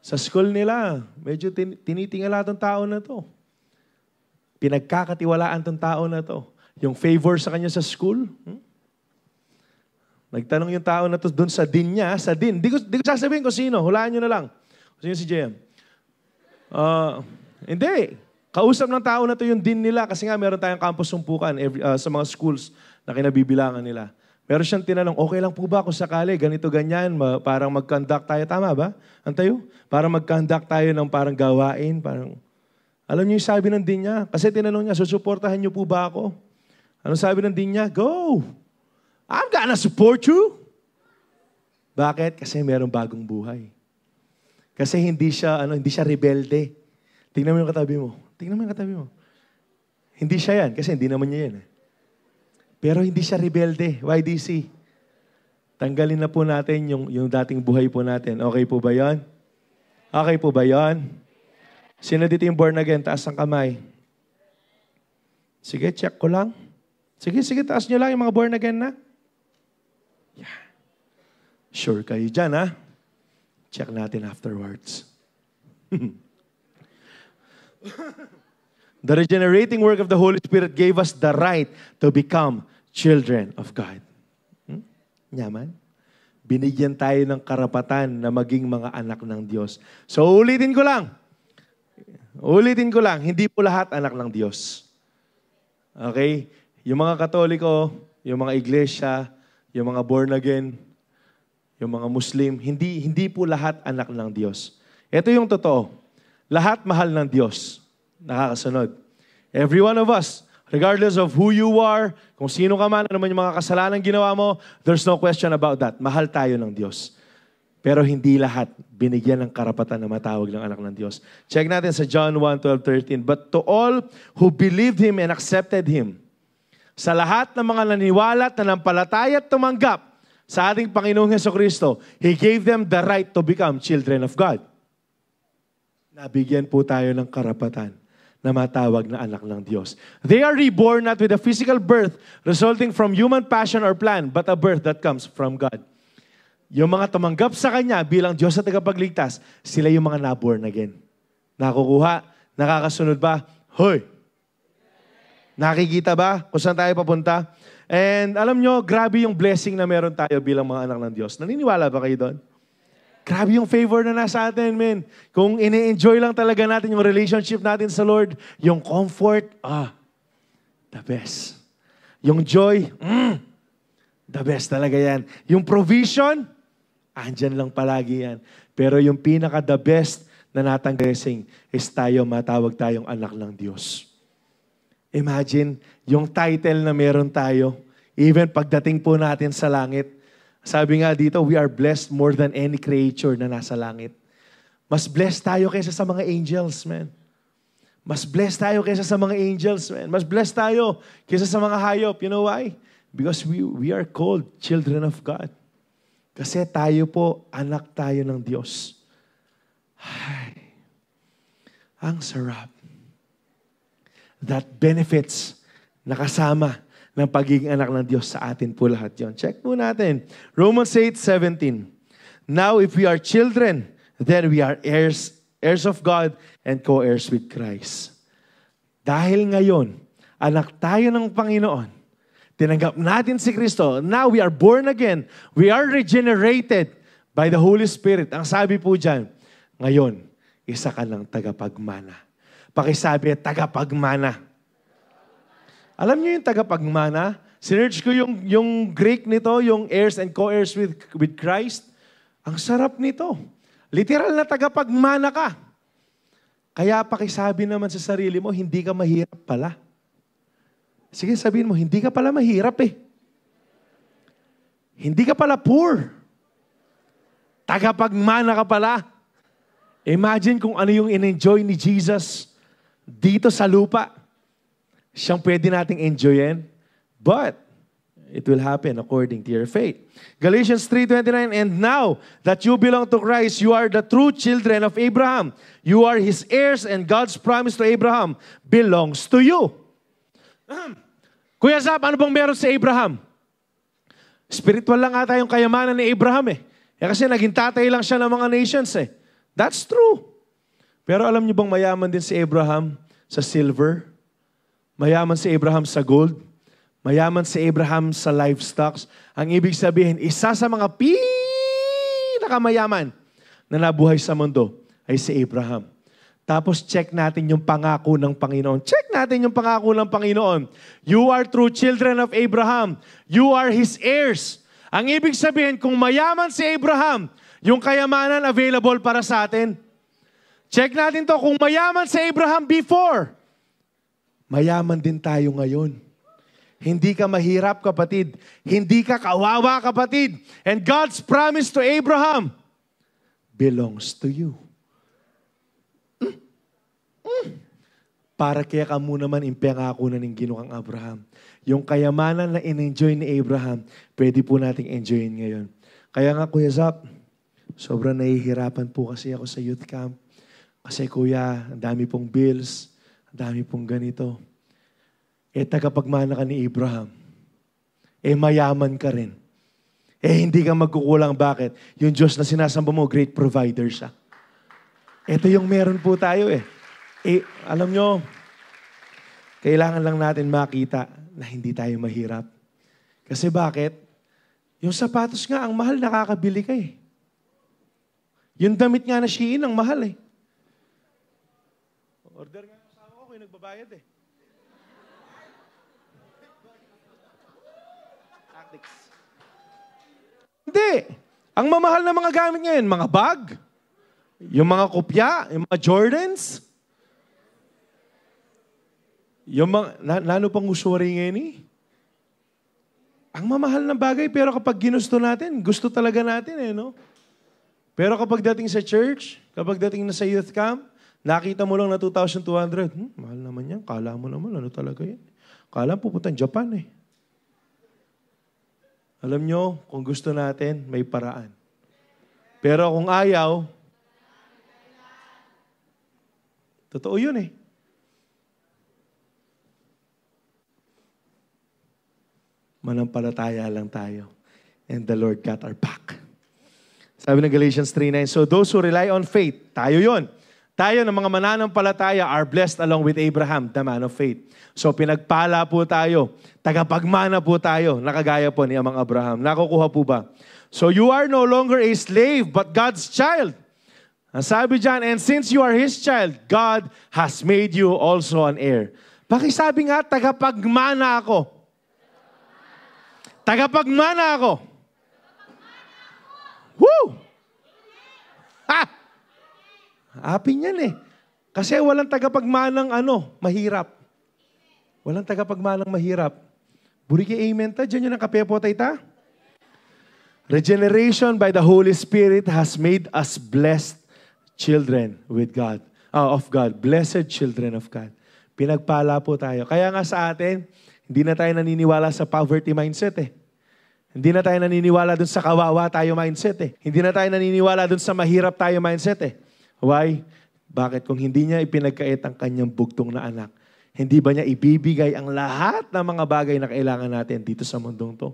Sa school nila, medyo tin- tinitingala tong tao na to. Pinagkakatiwalaan tong tao na to. Yung favor sa kanya sa school, hmm? Nagtanong yung tao na to doon sa din niya, sa din. Di ko, di ko sasabihin kung sino. Hulaan nyo na lang. Kung sino si JM. Uh, ah, hindi. Kausap ng tao na to yung din nila kasi nga meron tayong campus sumpukan every, uh, sa mga schools na kinabibilangan nila. Meron siyang tinanong, okay lang po ba ako sakali, ganito, ganyan, ma- parang mag-conduct tayo, tama ba? Antayo? tayo? Parang mag-conduct tayo ng parang gawain, parang... Alam niyo yung sabi ng din niya? Kasi tinanong niya, susuportahan niyo po ba ako? Ano sabi ng din niya? Go! I'm gonna support you. Bakit? Kasi merong bagong buhay. Kasi hindi siya, ano, hindi siya rebelde. Tingnan mo yung katabi mo. Tingnan mo yung katabi mo. Hindi siya yan, kasi hindi naman niya yan. Eh. Pero hindi siya rebelde. YDC. Tanggalin na po natin yung, yung dating buhay po natin. Okay po ba yon? Okay po ba yon? Sino dito yung born again? Taas ang kamay. Sige, check ko lang. Sige, sige, taas nyo lang yung mga born again na. Yeah. Sure kayo dyan, ha? Check natin afterwards. <laughs> the regenerating work of the Holy Spirit gave us the right to become children of God. Hmm? Yaman? Binigyan tayo ng karapatan na maging mga anak ng Diyos. So ulitin ko lang. Ulitin ko lang, hindi po lahat anak ng Diyos. Okay? Yung mga Katoliko, yung mga iglesia, yung mga born again, yung mga Muslim, hindi, hindi po lahat anak ng Diyos. Ito yung totoo. Lahat mahal ng Diyos. Nakakasunod. Every one of us, regardless of who you are, kung sino ka man, ano man yung mga kasalanan ginawa mo, there's no question about that. Mahal tayo ng Diyos. Pero hindi lahat binigyan ng karapatan na matawag ng anak ng Diyos. Check natin sa John 1, 12, 13. But to all who believed Him and accepted Him, sa lahat ng mga naniwala at nanampalataya at tumanggap sa ating Panginoong Heso Kristo, He gave them the right to become children of God. Nabigyan po tayo ng karapatan na matawag na anak ng Diyos. They are reborn not with a physical birth resulting from human passion or plan, but a birth that comes from God. Yung mga tumanggap sa Kanya bilang Diyos at tagapagligtas, sila yung mga naborn again. Nakukuha? Nakakasunod ba? Hoy, Nakikita ba kung saan tayo papunta? And alam nyo, grabe yung blessing na meron tayo bilang mga anak ng Diyos. Naniniwala ba kayo doon? Grabe yung favor na nasa atin, men. Kung ini-enjoy lang talaga natin yung relationship natin sa Lord, yung comfort, ah, the best. Yung joy, mm, the best talaga yan. Yung provision, andyan lang palagi yan. Pero yung pinaka-the best na natang blessing is tayo, matawag tayong anak ng Diyos. Imagine, yung title na meron tayo, even pagdating po natin sa langit, sabi nga dito, we are blessed more than any creature na nasa langit. Mas blessed tayo kaysa sa mga angels, man. Mas blessed tayo kaysa sa mga angels, man. Mas blessed tayo kaysa sa mga hayop. You know why? Because we, we are called children of God. Kasi tayo po, anak tayo ng Diyos. Ay, ang sarap that benefits nakasama ng pagiging anak ng Diyos sa atin po lahat yon. Check po natin. Romans 8:17. Now if we are children, then we are heirs, heirs of God and co-heirs with Christ. Dahil ngayon, anak tayo ng Panginoon, tinanggap natin si Kristo, now we are born again, we are regenerated by the Holy Spirit. Ang sabi po dyan, ngayon, isa ka ng tagapagmana Pakisabi, tagapagmana. Alam niyo yung tagapagmana? Sinerge ko yung, yung Greek nito, yung heirs and co-heirs with, with Christ. Ang sarap nito. Literal na tagapagmana ka. Kaya pakisabi naman sa sarili mo, hindi ka mahirap pala. Sige, sabihin mo, hindi ka pala mahirap eh. Hindi ka pala poor. Tagapagmana ka pala. Imagine kung ano yung in-enjoy ni Jesus dito sa lupa, siyang pwede nating enjoyin. But, it will happen according to your faith. Galatians 3:29 and now that you belong to Christ you are the true children of Abraham. You are his heirs and God's promise to Abraham belongs to you. Kuya Zap, ano bang meron sa si Abraham? Spiritual lang ata yung kayamanan ni Abraham eh. eh. Kasi naging tatay lang siya ng mga nations eh. That's true. Pero alam niyo bang mayaman din si Abraham sa silver? Mayaman si Abraham sa gold? Mayaman si Abraham sa livestock? Ang ibig sabihin, isa sa mga pinakamayaman na nabuhay sa mundo ay si Abraham. Tapos check natin yung pangako ng Panginoon. Check natin yung pangako ng Panginoon. You are true children of Abraham. You are his heirs. Ang ibig sabihin, kung mayaman si Abraham, yung kayamanan available para sa atin, Check natin to. Kung mayaman si Abraham before, mayaman din tayo ngayon. Hindi ka mahirap, kapatid. Hindi ka kawawa, kapatid. And God's promise to Abraham belongs to you. Mm. Mm. Para kaya ka muna man impangako na ng ginuang Abraham. Yung kayamanan na in-enjoy ni Abraham, pwede po nating enjoyin ngayon. Kaya nga, Kuya Zap, sobrang nahihirapan po kasi ako sa youth camp kasi kuya, ang dami pong bills, ang dami pong ganito. Eh, tagapagmana ka ni Abraham. Eh, mayaman ka rin. Eh, hindi ka magkukulang. Bakit? Yung Diyos na sinasamba mo, great provider siya. Ito yung meron po tayo eh. Eh, alam nyo, kailangan lang natin makita na hindi tayo mahirap. Kasi bakit? Yung sapatos nga, ang mahal, nakakabili ka eh. Yung damit nga na Shein, ang mahal eh. Order nga yung asawa ko, kayo nagbabayad eh. Tactics. Hindi. Ang mamahal na mga gamit ngayon, mga bag, yung mga kopya, yung mga Jordans, yung mga, lalo pang usury ngayon eh. Ang mamahal na bagay, pero kapag ginusto natin, gusto talaga natin eh, no? Pero kapag dating sa church, kapag dating na sa youth camp, Nakita mo lang na 2,200. Hmm, mahal naman yan. Kala mo naman, ano talaga yan? Kala pupunta Japan eh. Alam nyo, kung gusto natin, may paraan. Pero kung ayaw, totoo yun eh. Manampalataya lang tayo. And the Lord got our back. Sabi ng Galatians 3.9, So those who rely on faith, tayo yon tayo ng mga mananampalataya are blessed along with Abraham, the man of faith. So pinagpala po tayo, tagapagmana po tayo, nakagaya po ni Amang Abraham. Nakukuha po ba? So you are no longer a slave, but God's child. Ang sabi dyan, and since you are His child, God has made you also an heir. Pakisabi nga, tagapagmana ako. Tagapagmana ako. Woo! Ha! Apin yan eh. Kasi walang tagapagmanang ano, mahirap. Walang tagapagmanang mahirap. Buriki amen ta, dyan yun ang kape po tayo Regeneration by the Holy Spirit has made us blessed children with God. Uh, of God. Blessed children of God. Pinagpala po tayo. Kaya nga sa atin, hindi na tayo naniniwala sa poverty mindset eh. Hindi na tayo naniniwala dun sa kawawa tayo mindset eh. Hindi na tayo naniniwala dun sa mahirap tayo mindset eh. Why? Bakit kung hindi niya ipinagkait ang kanyang bugtong na anak, hindi ba niya ibibigay ang lahat ng mga bagay na kailangan natin dito sa mundong to?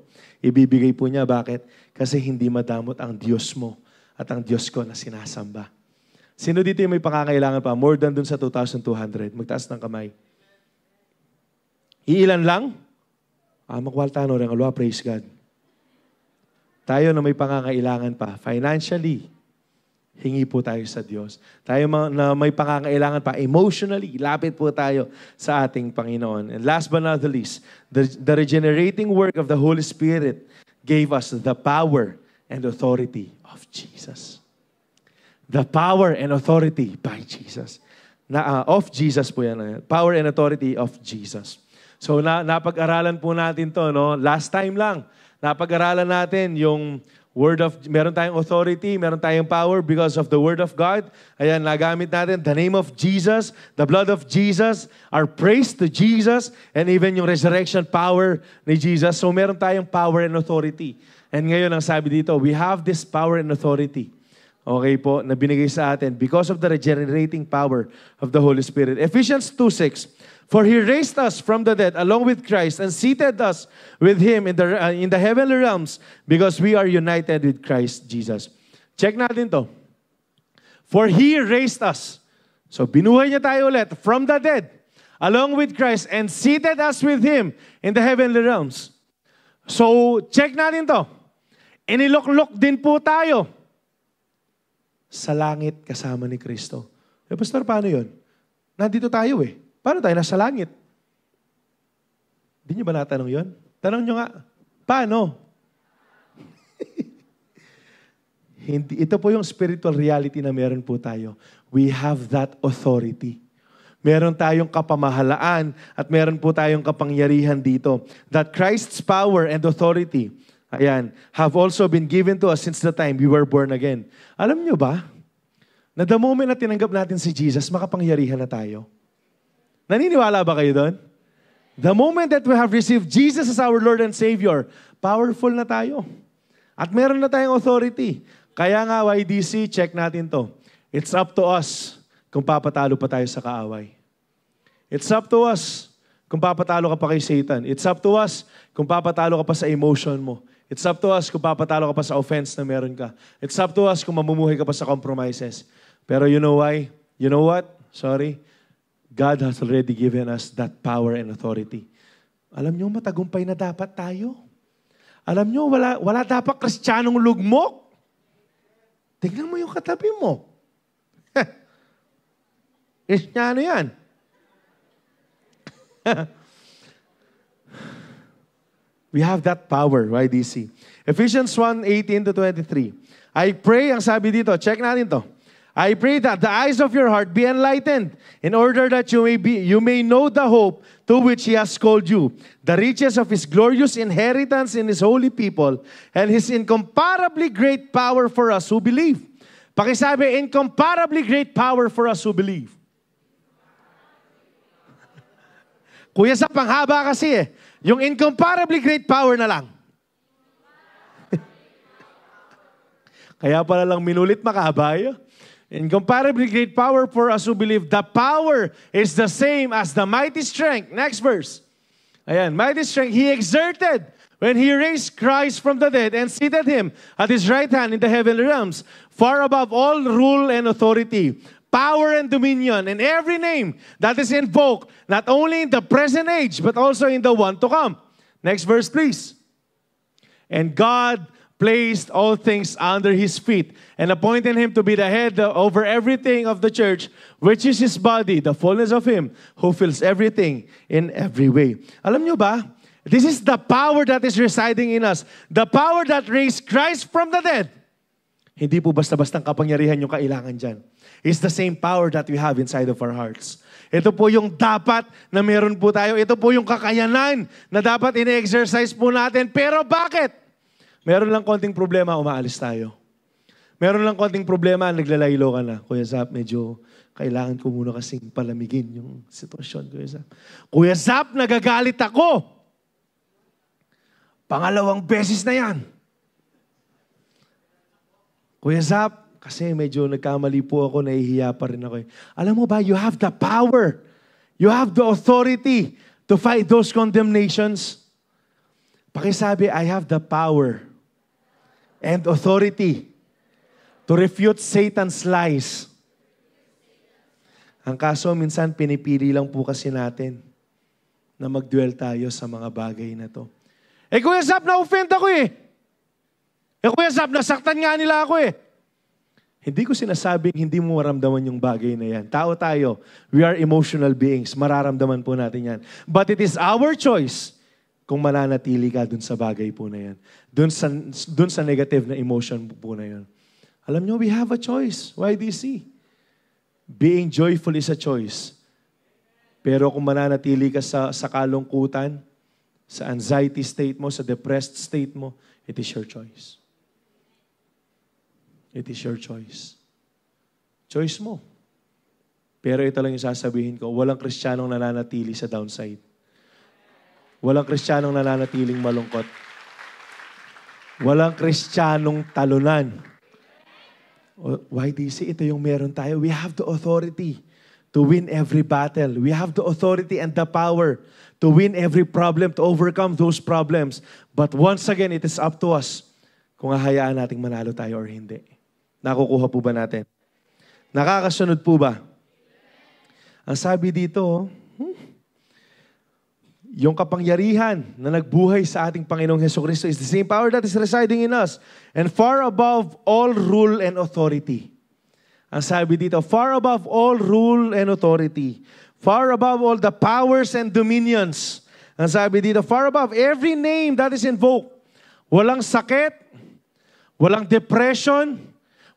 Ibibigay po niya. Bakit? Kasi hindi madamot ang Diyos mo at ang Diyos ko na sinasamba. Sino dito yung may pangangailangan pa? More than dun sa 2,200. Magtaas ng kamay. Iilan lang? Ah, makwaltano rin. Allah, praise God. Tayo na may pangangailangan pa. Financially, hingi po tayo sa Diyos. Tayo na may pangangailangan pa, emotionally, lapit po tayo sa ating Panginoon. And last but not the least, the, the regenerating work of the Holy Spirit gave us the power and authority of Jesus. The power and authority by Jesus. Na, uh, of Jesus po yan. Eh. Power and authority of Jesus. So na, napag-aralan po natin to, no? Last time lang, napag-aralan natin yung Word of, meron tayong authority, meron tayong power because of the Word of God. Ayan, nagamit natin the name of Jesus, the blood of Jesus, our praise to Jesus, and even yung resurrection power ni Jesus. So meron tayong power and authority. And ngayon ang sabi dito, we have this power and authority. Okay po, na binigay sa atin because of the regenerating power of the Holy Spirit. Ephesians 2.6 For he raised us from the dead along with Christ and seated us with him in the, uh, in the heavenly realms because we are united with Christ Jesus. Check natin to. For he raised us. So binuhay niya tayo ulit from the dead along with Christ and seated us with him in the heavenly realms. So check natin to. Inilok-lok din po tayo sa langit kasama ni Kristo. Eh, Pastor, paano yun? Nandito tayo eh. Paano tayo nasa langit? Hindi nyo ba natanong yon? Tanong nyo nga, paano? <laughs> Hindi, ito po yung spiritual reality na meron po tayo. We have that authority. Meron tayong kapamahalaan at meron po tayong kapangyarihan dito. That Christ's power and authority, ayan, have also been given to us since the time we were born again. Alam nyo ba, na the moment na tinanggap natin si Jesus, makapangyarihan na tayo. Naniniwala ba kayo doon? The moment that we have received Jesus as our Lord and Savior, powerful na tayo. At meron na tayong authority. Kaya nga, YDC, check natin to. It's up to us kung papatalo pa tayo sa kaaway. It's up to us kung papatalo ka pa kay Satan. It's up to us kung papatalo ka pa sa emotion mo. It's up to us kung papatalo ka pa sa offense na meron ka. It's up to us kung mamumuhay ka pa sa compromises. Pero you know why? You know what? Sorry. God has already given us that power and authority. Alam nyo, matagumpay na dapat tayo. Alam nyo, wala, wala dapat kristyanong lugmok. Tingnan mo yung katabi mo. <laughs> Kristyano yan. <laughs> We have that power, YDC. Ephesians 1, 18 to 23. I pray, ang sabi dito, check natin to. I pray that the eyes of your heart be enlightened in order that you may, be, you may know the hope to which He has called you, the riches of His glorious inheritance in His holy people, and His incomparably great power for us who believe. Pakisabi, incomparably great power for us who believe. Kuya, sa panghaba kasi eh. Yung incomparably great power na lang. <laughs> Kaya pala lang minulit makahaba yun. Incomparably great power for us who believe. The power is the same as the mighty strength. Next verse. Ayan, mighty strength he exerted when he raised Christ from the dead and seated him at his right hand in the heavenly realms, far above all rule and authority, power and dominion, and every name that is invoked, not only in the present age, but also in the one to come. Next verse, please. And God placed all things under his feet and appointed him to be the head over everything of the church, which is his body, the fullness of him who fills everything in every way. Alam nyo ba? This is the power that is residing in us. The power that raised Christ from the dead. Hindi po basta-bastang kapangyarihan yung kailangan dyan. It's the same power that we have inside of our hearts. Ito po yung dapat na meron po tayo. Ito po yung kakayanan na dapat ine-exercise po natin. Pero bakit? Meron lang konting problema, umaalis tayo. Meron lang konting problema, naglalaylo ka na. Kuya Zap, medyo kailangan ko muna kasing palamigin yung sitwasyon, Kuya Zap. Kuya Zap, nagagalit ako! Pangalawang beses na yan. Kuya Zap, kasi medyo nagkamali po ako, nahihiya pa rin ako. Eh. Alam mo ba, you have the power. You have the authority to fight those condemnations. Pakisabi, I have the power and authority to refute Satan's lies. Ang kaso, minsan pinipili lang po kasi natin na magduel tayo sa mga bagay na to. Eh Kuya Zap, na-offend ako eh. Eh Kuya Zap, nasaktan nga nila ako eh. Hindi ko sinasabing hindi mo maramdaman yung bagay na yan. Tao tayo. We are emotional beings. Mararamdaman po natin yan. But it is our choice kung mananatili ka dun sa bagay po na yan. Dun sa, dun sa negative na emotion po na yan. Alam nyo, we have a choice. YDC. Being joyful is a choice. Pero kung mananatili ka sa, sa kalungkutan, sa anxiety state mo, sa depressed state mo, it is your choice. It is your choice. Choice mo. Pero ito lang yung sasabihin ko, walang kristyanong nananatili sa downside. Walang kristyanong nananatiling malungkot. Walang kristyanong talunan. YDC, ito yung meron tayo. We have the authority to win every battle. We have the authority and the power to win every problem, to overcome those problems. But once again, it is up to us kung hahayaan nating manalo tayo or hindi. Nakukuha po ba natin? Nakakasunod po ba? Ang sabi dito, hmm, yung kapangyarihan na nagbuhay sa ating Panginoong Heso Kristo is the same power that is residing in us and far above all rule and authority. Ang sabi dito, far above all rule and authority, far above all the powers and dominions. Ang sabi dito, far above every name that is invoked. Walang sakit, walang depression,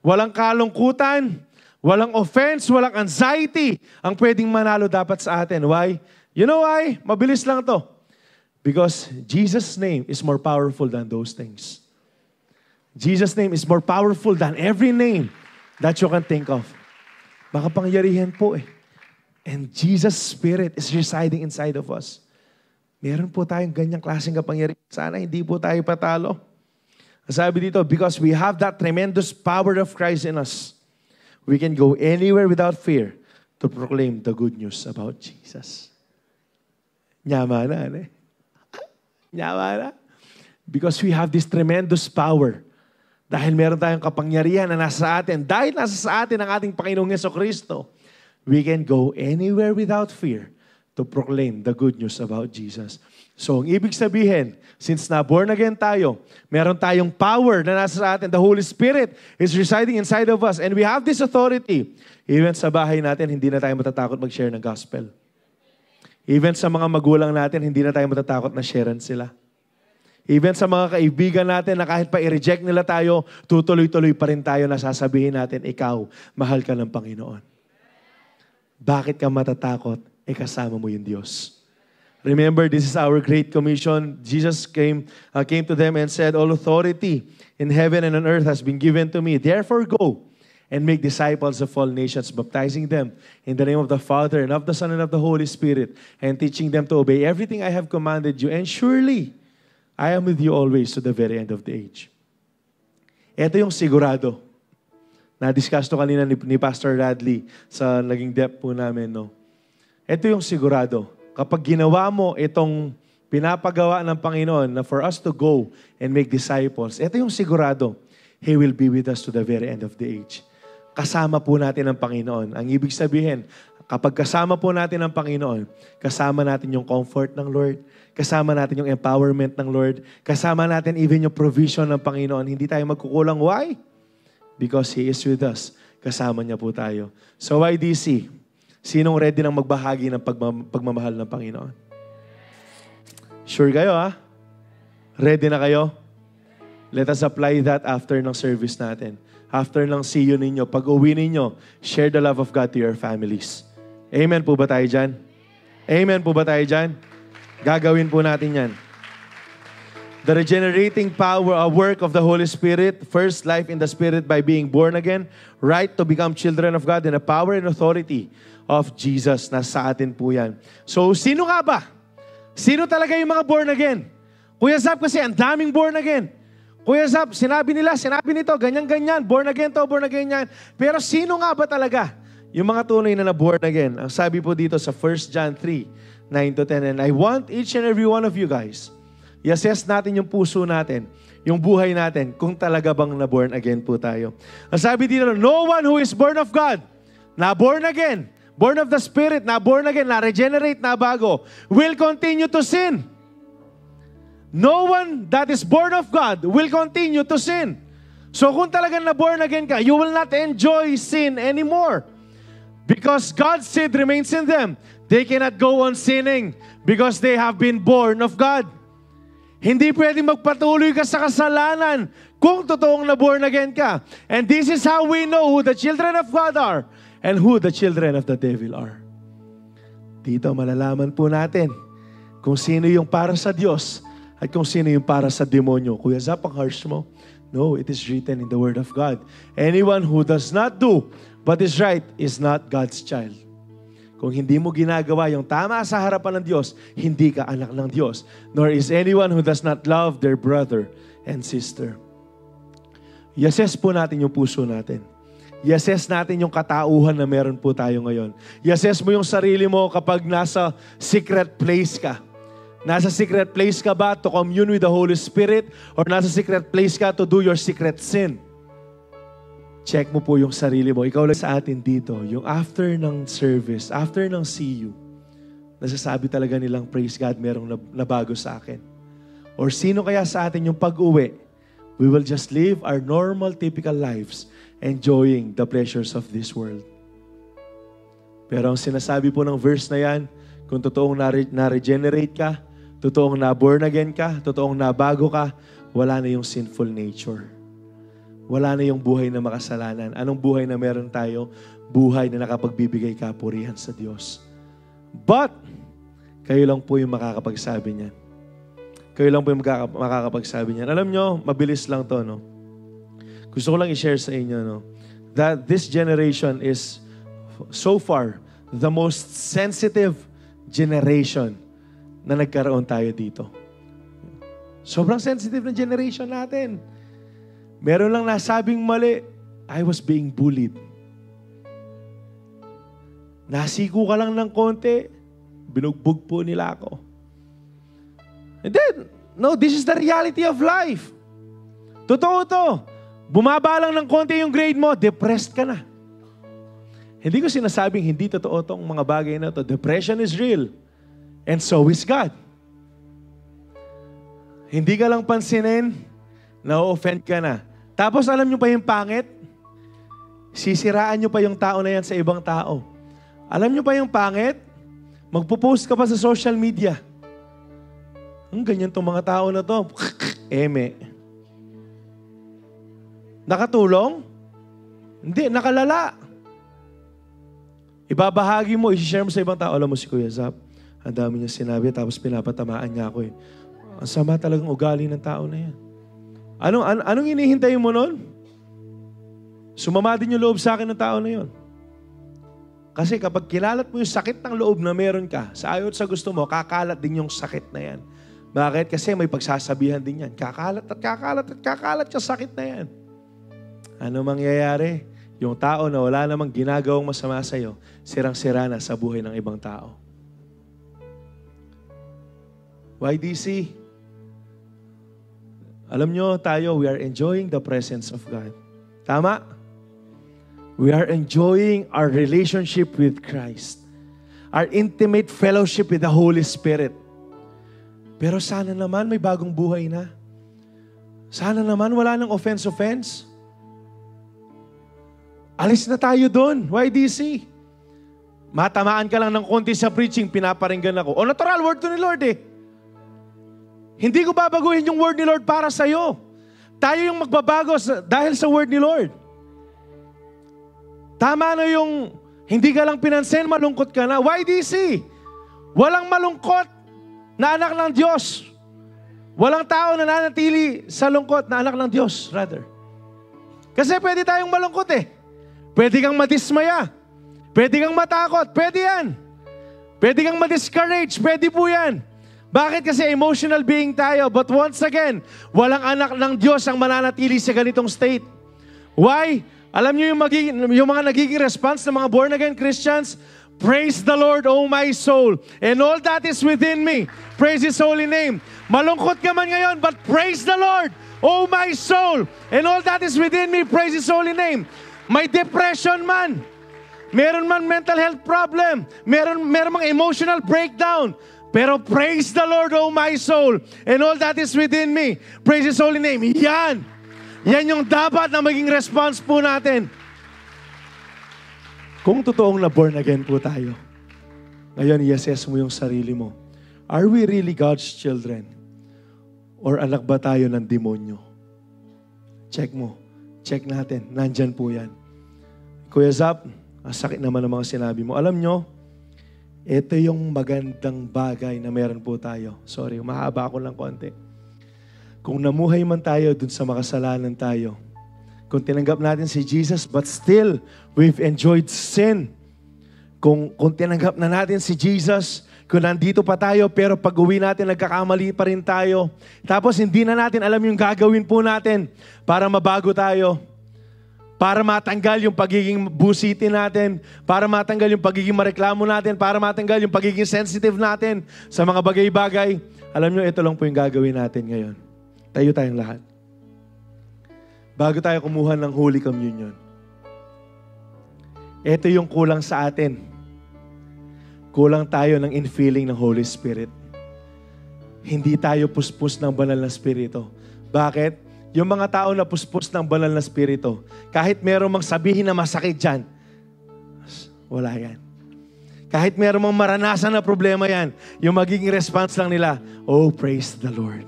walang kalungkutan, walang offense, walang anxiety ang pwedeng manalo dapat sa atin. Why? You know why? Mabilis lang to. Because Jesus' name is more powerful than those things. Jesus' name is more powerful than every name that you can think of. Baka pangyarihan po eh. And Jesus' Spirit is residing inside of us. Meron po tayong ganyang klaseng kapangyarihan. Sana hindi po tayo patalo. Sabi dito, because we have that tremendous power of Christ in us, we can go anywhere without fear to proclaim the good news about Jesus. Nyamana. Eh. Nyamana. Because we have this tremendous power. Dahil meron tayong kapangyarihan na nasa atin. Dahil nasa sa atin ang ating Panginoong Yeso Kristo, we can go anywhere without fear to proclaim the good news about Jesus. So, ang ibig sabihin, since na born again tayo, meron tayong power na nasa atin. The Holy Spirit is residing inside of us and we have this authority. Even sa bahay natin, hindi na tayo matatakot mag-share ng gospel. Even sa mga magulang natin, hindi na tayo matatakot na sharean sila. Even sa mga kaibigan natin na kahit pa i-reject nila tayo, tutuloy-tuloy pa rin tayo na sasabihin natin, ikaw, mahal ka ng Panginoon. Bakit ka matatakot? E kasama mo yung Diyos. Remember, this is our great commission. Jesus came, uh, came to them and said, All authority in heaven and on earth has been given to me. Therefore, go and make disciples of all nations, baptizing them in the name of the Father and of the Son and of the Holy Spirit, and teaching them to obey everything I have commanded you. And surely, I am with you always to the very end of the age. Ito yung sigurado. Na-discuss to kanina ni, Pastor Radley sa naging depth po namin, no? Ito yung sigurado. Kapag ginawa mo itong pinapagawa ng Panginoon na for us to go and make disciples, ito yung sigurado. He will be with us to the very end of the age kasama po natin ang Panginoon. Ang ibig sabihin, kapag kasama po natin ang Panginoon, kasama natin yung comfort ng Lord, kasama natin yung empowerment ng Lord, kasama natin even yung provision ng Panginoon. Hindi tayo magkukulang. Why? Because He is with us. Kasama niya po tayo. So YDC, sinong ready ng magbahagi ng pagmamahal ng Panginoon? Sure kayo ha? Ready na kayo? Let us apply that after ng service natin. After ng see you ninyo, pag uwi ninyo, share the love of God to your families. Amen po ba tayo dyan? Amen po ba tayo dyan? Gagawin po natin yan. The regenerating power, of work of the Holy Spirit, first life in the Spirit by being born again, right to become children of God, and the power and authority of Jesus. na sa atin po yan. So, sino nga ba? Sino talaga yung mga born again? Kuya Zap kasi ang daming born again. Kuya Zab, sinabi nila, sinabi nito, ganyan-ganyan, born again to, born again yan. Pero sino nga ba talaga yung mga tunay na na-born again? Ang sabi po dito sa 1 John 3, 9 to 10. And I want each and every one of you guys, i-assess natin yung puso natin, yung buhay natin, kung talaga bang na-born again po tayo. Ang sabi dito, no one who is born of God, na-born again, born of the Spirit, na-born again, na-regenerate, na-bago, will continue to sin. No one that is born of God will continue to sin. So kung talagang na-born again ka, you will not enjoy sin anymore. Because God's seed remains in them. They cannot go on sinning because they have been born of God. Hindi pwedeng magpatuloy ka sa kasalanan kung totoong na-born again ka. And this is how we know who the children of God are and who the children of the devil are. Dito malalaman po natin kung sino yung para sa Diyos at kung sino yung para sa demonyo. Kuya Zap, ang harsh mo. No, it is written in the Word of God. Anyone who does not do what is right is not God's child. Kung hindi mo ginagawa yung tama sa harapan ng Diyos, hindi ka anak ng Diyos. Nor is anyone who does not love their brother and sister. Yeses po natin yung puso natin. Yeses natin yung katauhan na meron po tayo ngayon. Yeses mo yung sarili mo kapag nasa secret place ka Nasa secret place ka ba to commune with the Holy Spirit? Or nasa secret place ka to do your secret sin? Check mo po yung sarili mo. Ikaw lang sa atin dito, yung after ng service, after ng see you, nasasabi talaga nilang, praise God, merong nabago sa akin. Or sino kaya sa atin yung pag-uwi? We will just live our normal, typical lives, enjoying the pleasures of this world. Pero ang sinasabi po ng verse na yan, kung totoong na-regenerate ka, totoong na born again ka, totoong nabago ka, wala na yung sinful nature. Wala na yung buhay na makasalanan. Anong buhay na meron tayo? Buhay na nakapagbibigay kapurihan sa Diyos. But, kayo lang po yung makakapagsabi niyan. Kayo lang po yung makakapagsabi niyan. Alam nyo, mabilis lang to, no? Gusto ko lang i-share sa inyo, no? That this generation is, so far, the most sensitive generation na nagkaroon tayo dito. Sobrang sensitive ng generation natin. Meron lang nasabing mali, I was being bullied. Nasiko ka lang ng konti, binugbog po nila ako. And then, no, this is the reality of life. Totoo to. Bumaba lang ng konti yung grade mo, depressed ka na. Hindi ko sinasabing hindi totoo tong mga bagay na to. Depression is real. And so is God. Hindi ka lang pansinin, na-offend ka na. Tapos alam nyo pa yung pangit? Sisiraan nyo pa yung tao na yan sa ibang tao. Alam nyo pa yung pangit? Magpo-post ka pa sa social media. Ang ganyan tong mga tao na to. <laughs> Eme. Nakatulong? Hindi, nakalala. Ibabahagi mo, isi-share mo sa ibang tao. Alam mo si Kuya Zap, ang dami niya sinabi, tapos pinapatamaan niya ako eh. Ang sama talagang ugali ng tao na yan. Anong, an, anong inihintay mo noon? Sumama din yung loob sa akin ng tao na yon. Kasi kapag kilalat mo yung sakit ng loob na meron ka, sa ayot sa gusto mo, kakalat din yung sakit na yan. Bakit? Kasi may pagsasabihan din yan. Kakalat at kakalat at kakalat yung sakit na yan. Ano mangyayari? Yung tao na wala namang ginagawang masama sa'yo, sirang-sira na sa buhay ng ibang tao. YDC, alam nyo tayo, we are enjoying the presence of God. Tama? We are enjoying our relationship with Christ. Our intimate fellowship with the Holy Spirit. Pero sana naman may bagong buhay na. Sana naman wala nang offense-offense. Alis na tayo doon. YDC. Matamaan ka lang ng konti sa preaching, pinaparinggan ako. O natural word to ni Lord eh. Hindi ko babaguhin yung word ni Lord para sa iyo. Tayo yung magbabago sa, dahil sa word ni Lord. Tama na yung hindi ka lang pinansin, malungkot ka na. YDC, walang malungkot na anak ng Diyos. Walang tao na nanatili sa lungkot na anak ng Diyos, rather. Kasi pwede tayong malungkot eh. Pwede kang madismaya. Pwede kang matakot. Pwede yan. Pwede kang madiscourage. Pwede po yan. Bakit? Kasi emotional being tayo. But once again, walang anak ng Diyos ang mananatili sa ganitong state. Why? Alam niyo yung, magiging, yung mga nagiging response ng mga born-again Christians? Praise the Lord, O oh my soul, and all that is within me. Praise His holy name. Malungkot ka man ngayon, but praise the Lord, O oh my soul, and all that is within me. Praise His holy name. May depression man. Meron man mental health problem. Meron, meron mang emotional breakdown. Pero praise the Lord, O oh my soul, and all that is within me. Praise His holy name. Yan! Yan yung dapat na maging response po natin. Kung totoong na-born again po tayo, ngayon, i-assess mo yung sarili mo. Are we really God's children? Or anak ba tayo ng demonyo? Check mo. Check natin. Nandyan po yan. Kuya Zap, ang sakit naman ng mga sinabi mo. Alam nyo, ito yung magandang bagay na meron po tayo. Sorry, mahaba ako lang konti. Kung namuhay man tayo dun sa makasalanan tayo, kung tinanggap natin si Jesus, but still, we've enjoyed sin. Kung, kung tinanggap na natin si Jesus, kung nandito pa tayo, pero pag uwi natin, nagkakamali pa rin tayo. Tapos hindi na natin alam yung gagawin po natin para mabago tayo para matanggal yung pagiging busitin natin, para matanggal yung pagiging mareklamo natin, para matanggal yung pagiging sensitive natin sa mga bagay-bagay. Alam nyo, ito lang po yung gagawin natin ngayon. Tayo tayong lahat. Bago tayo kumuha ng Holy Communion. Ito yung kulang sa atin. Kulang tayo ng infilling ng Holy Spirit. Hindi tayo puspos ng banal na spirito. Bakit? Yung mga tao na puspos ng banal na spirito, kahit merong mang sabihin na masakit dyan, wala yan. Kahit merong mang maranasan na problema yan, yung magiging response lang nila, Oh, praise the Lord.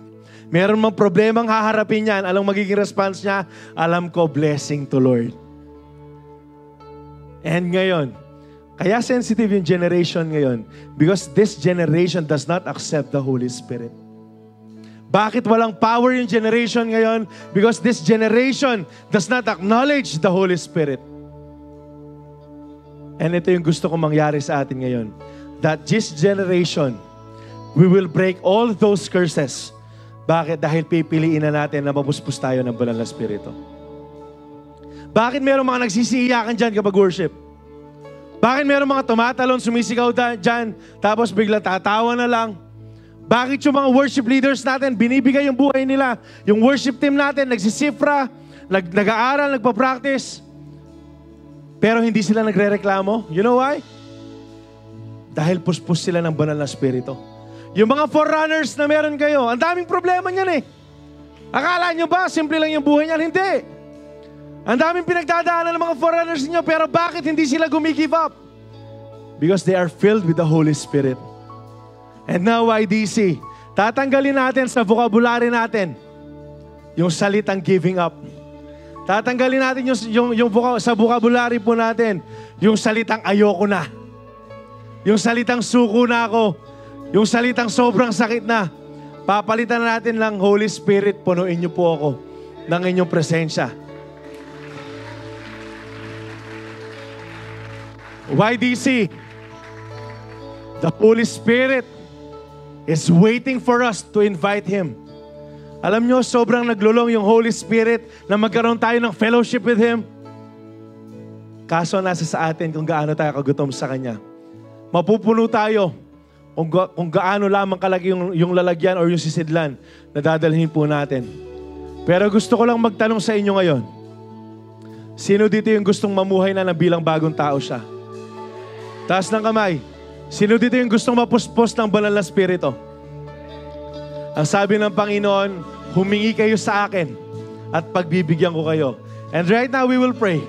Meron mang problemang haharapin yan, alam magiging response niya, alam ko, blessing to Lord. And ngayon, kaya sensitive yung generation ngayon because this generation does not accept the Holy Spirit. Bakit walang power yung generation ngayon? Because this generation does not acknowledge the Holy Spirit. And ito yung gusto kong mangyari sa atin ngayon. That this generation, we will break all those curses. Bakit? Dahil pipiliin na natin na mapuspos tayo ng banal na spirito. Bakit meron mga nagsisiyakan dyan kapag worship? Bakit meron mga tumatalon, sumisigaw dyan, tapos bigla tatawa na lang? Bakit yung mga worship leaders natin, binibigay yung buhay nila. Yung worship team natin, nagsisifra, nag nag-aaral, nagpa-practice. Pero hindi sila nagre-reklamo. You know why? Dahil puspos sila ng banal na spirito. Yung mga forerunners na meron kayo, ang daming problema niyan eh. Akala nyo ba, simple lang yung buhay niyan? Hindi. Ang daming pinagdadaanan ng mga forerunners niyo, pero bakit hindi sila gumigive up? Because they are filled with the Holy Spirit. And now, YDC, tatanggalin natin sa vocabulary natin yung salitang giving up. Tatanggalin natin yung, yung, yung buka, sa vocabulary po natin yung salitang ayoko na. Yung salitang suko na ako. Yung salitang sobrang sakit na. Papalitan na natin lang, Holy Spirit, punuin niyo po ako ng inyong presensya. YDC, the Holy Spirit is waiting for us to invite Him. Alam nyo, sobrang naglulong yung Holy Spirit na magkaroon tayo ng fellowship with Him. Kaso nasa sa atin kung gaano tayo kagutom sa Kanya. Mapupuno tayo kung, ga- kung gaano lamang kalagi yung, yung lalagyan o yung sisidlan na dadalhin po natin. Pero gusto ko lang magtanong sa inyo ngayon. Sino dito yung gustong mamuhay na ng bilang bagong tao siya? Taas ng kamay. Sino dito yung gustong mapuspos ng banal na spirito? Ang sabi ng Panginoon, humingi kayo sa akin at pagbibigyan ko kayo. And right now, we will pray.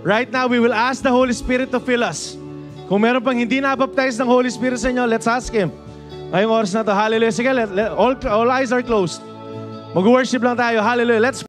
Right now, we will ask the Holy Spirit to fill us. Kung meron pang hindi na-baptize ng Holy Spirit sa inyo, let's ask Him. Ngayong oras na to, hallelujah. Sige, let, let, all, all eyes are closed. Mag-worship lang tayo, hallelujah. Let's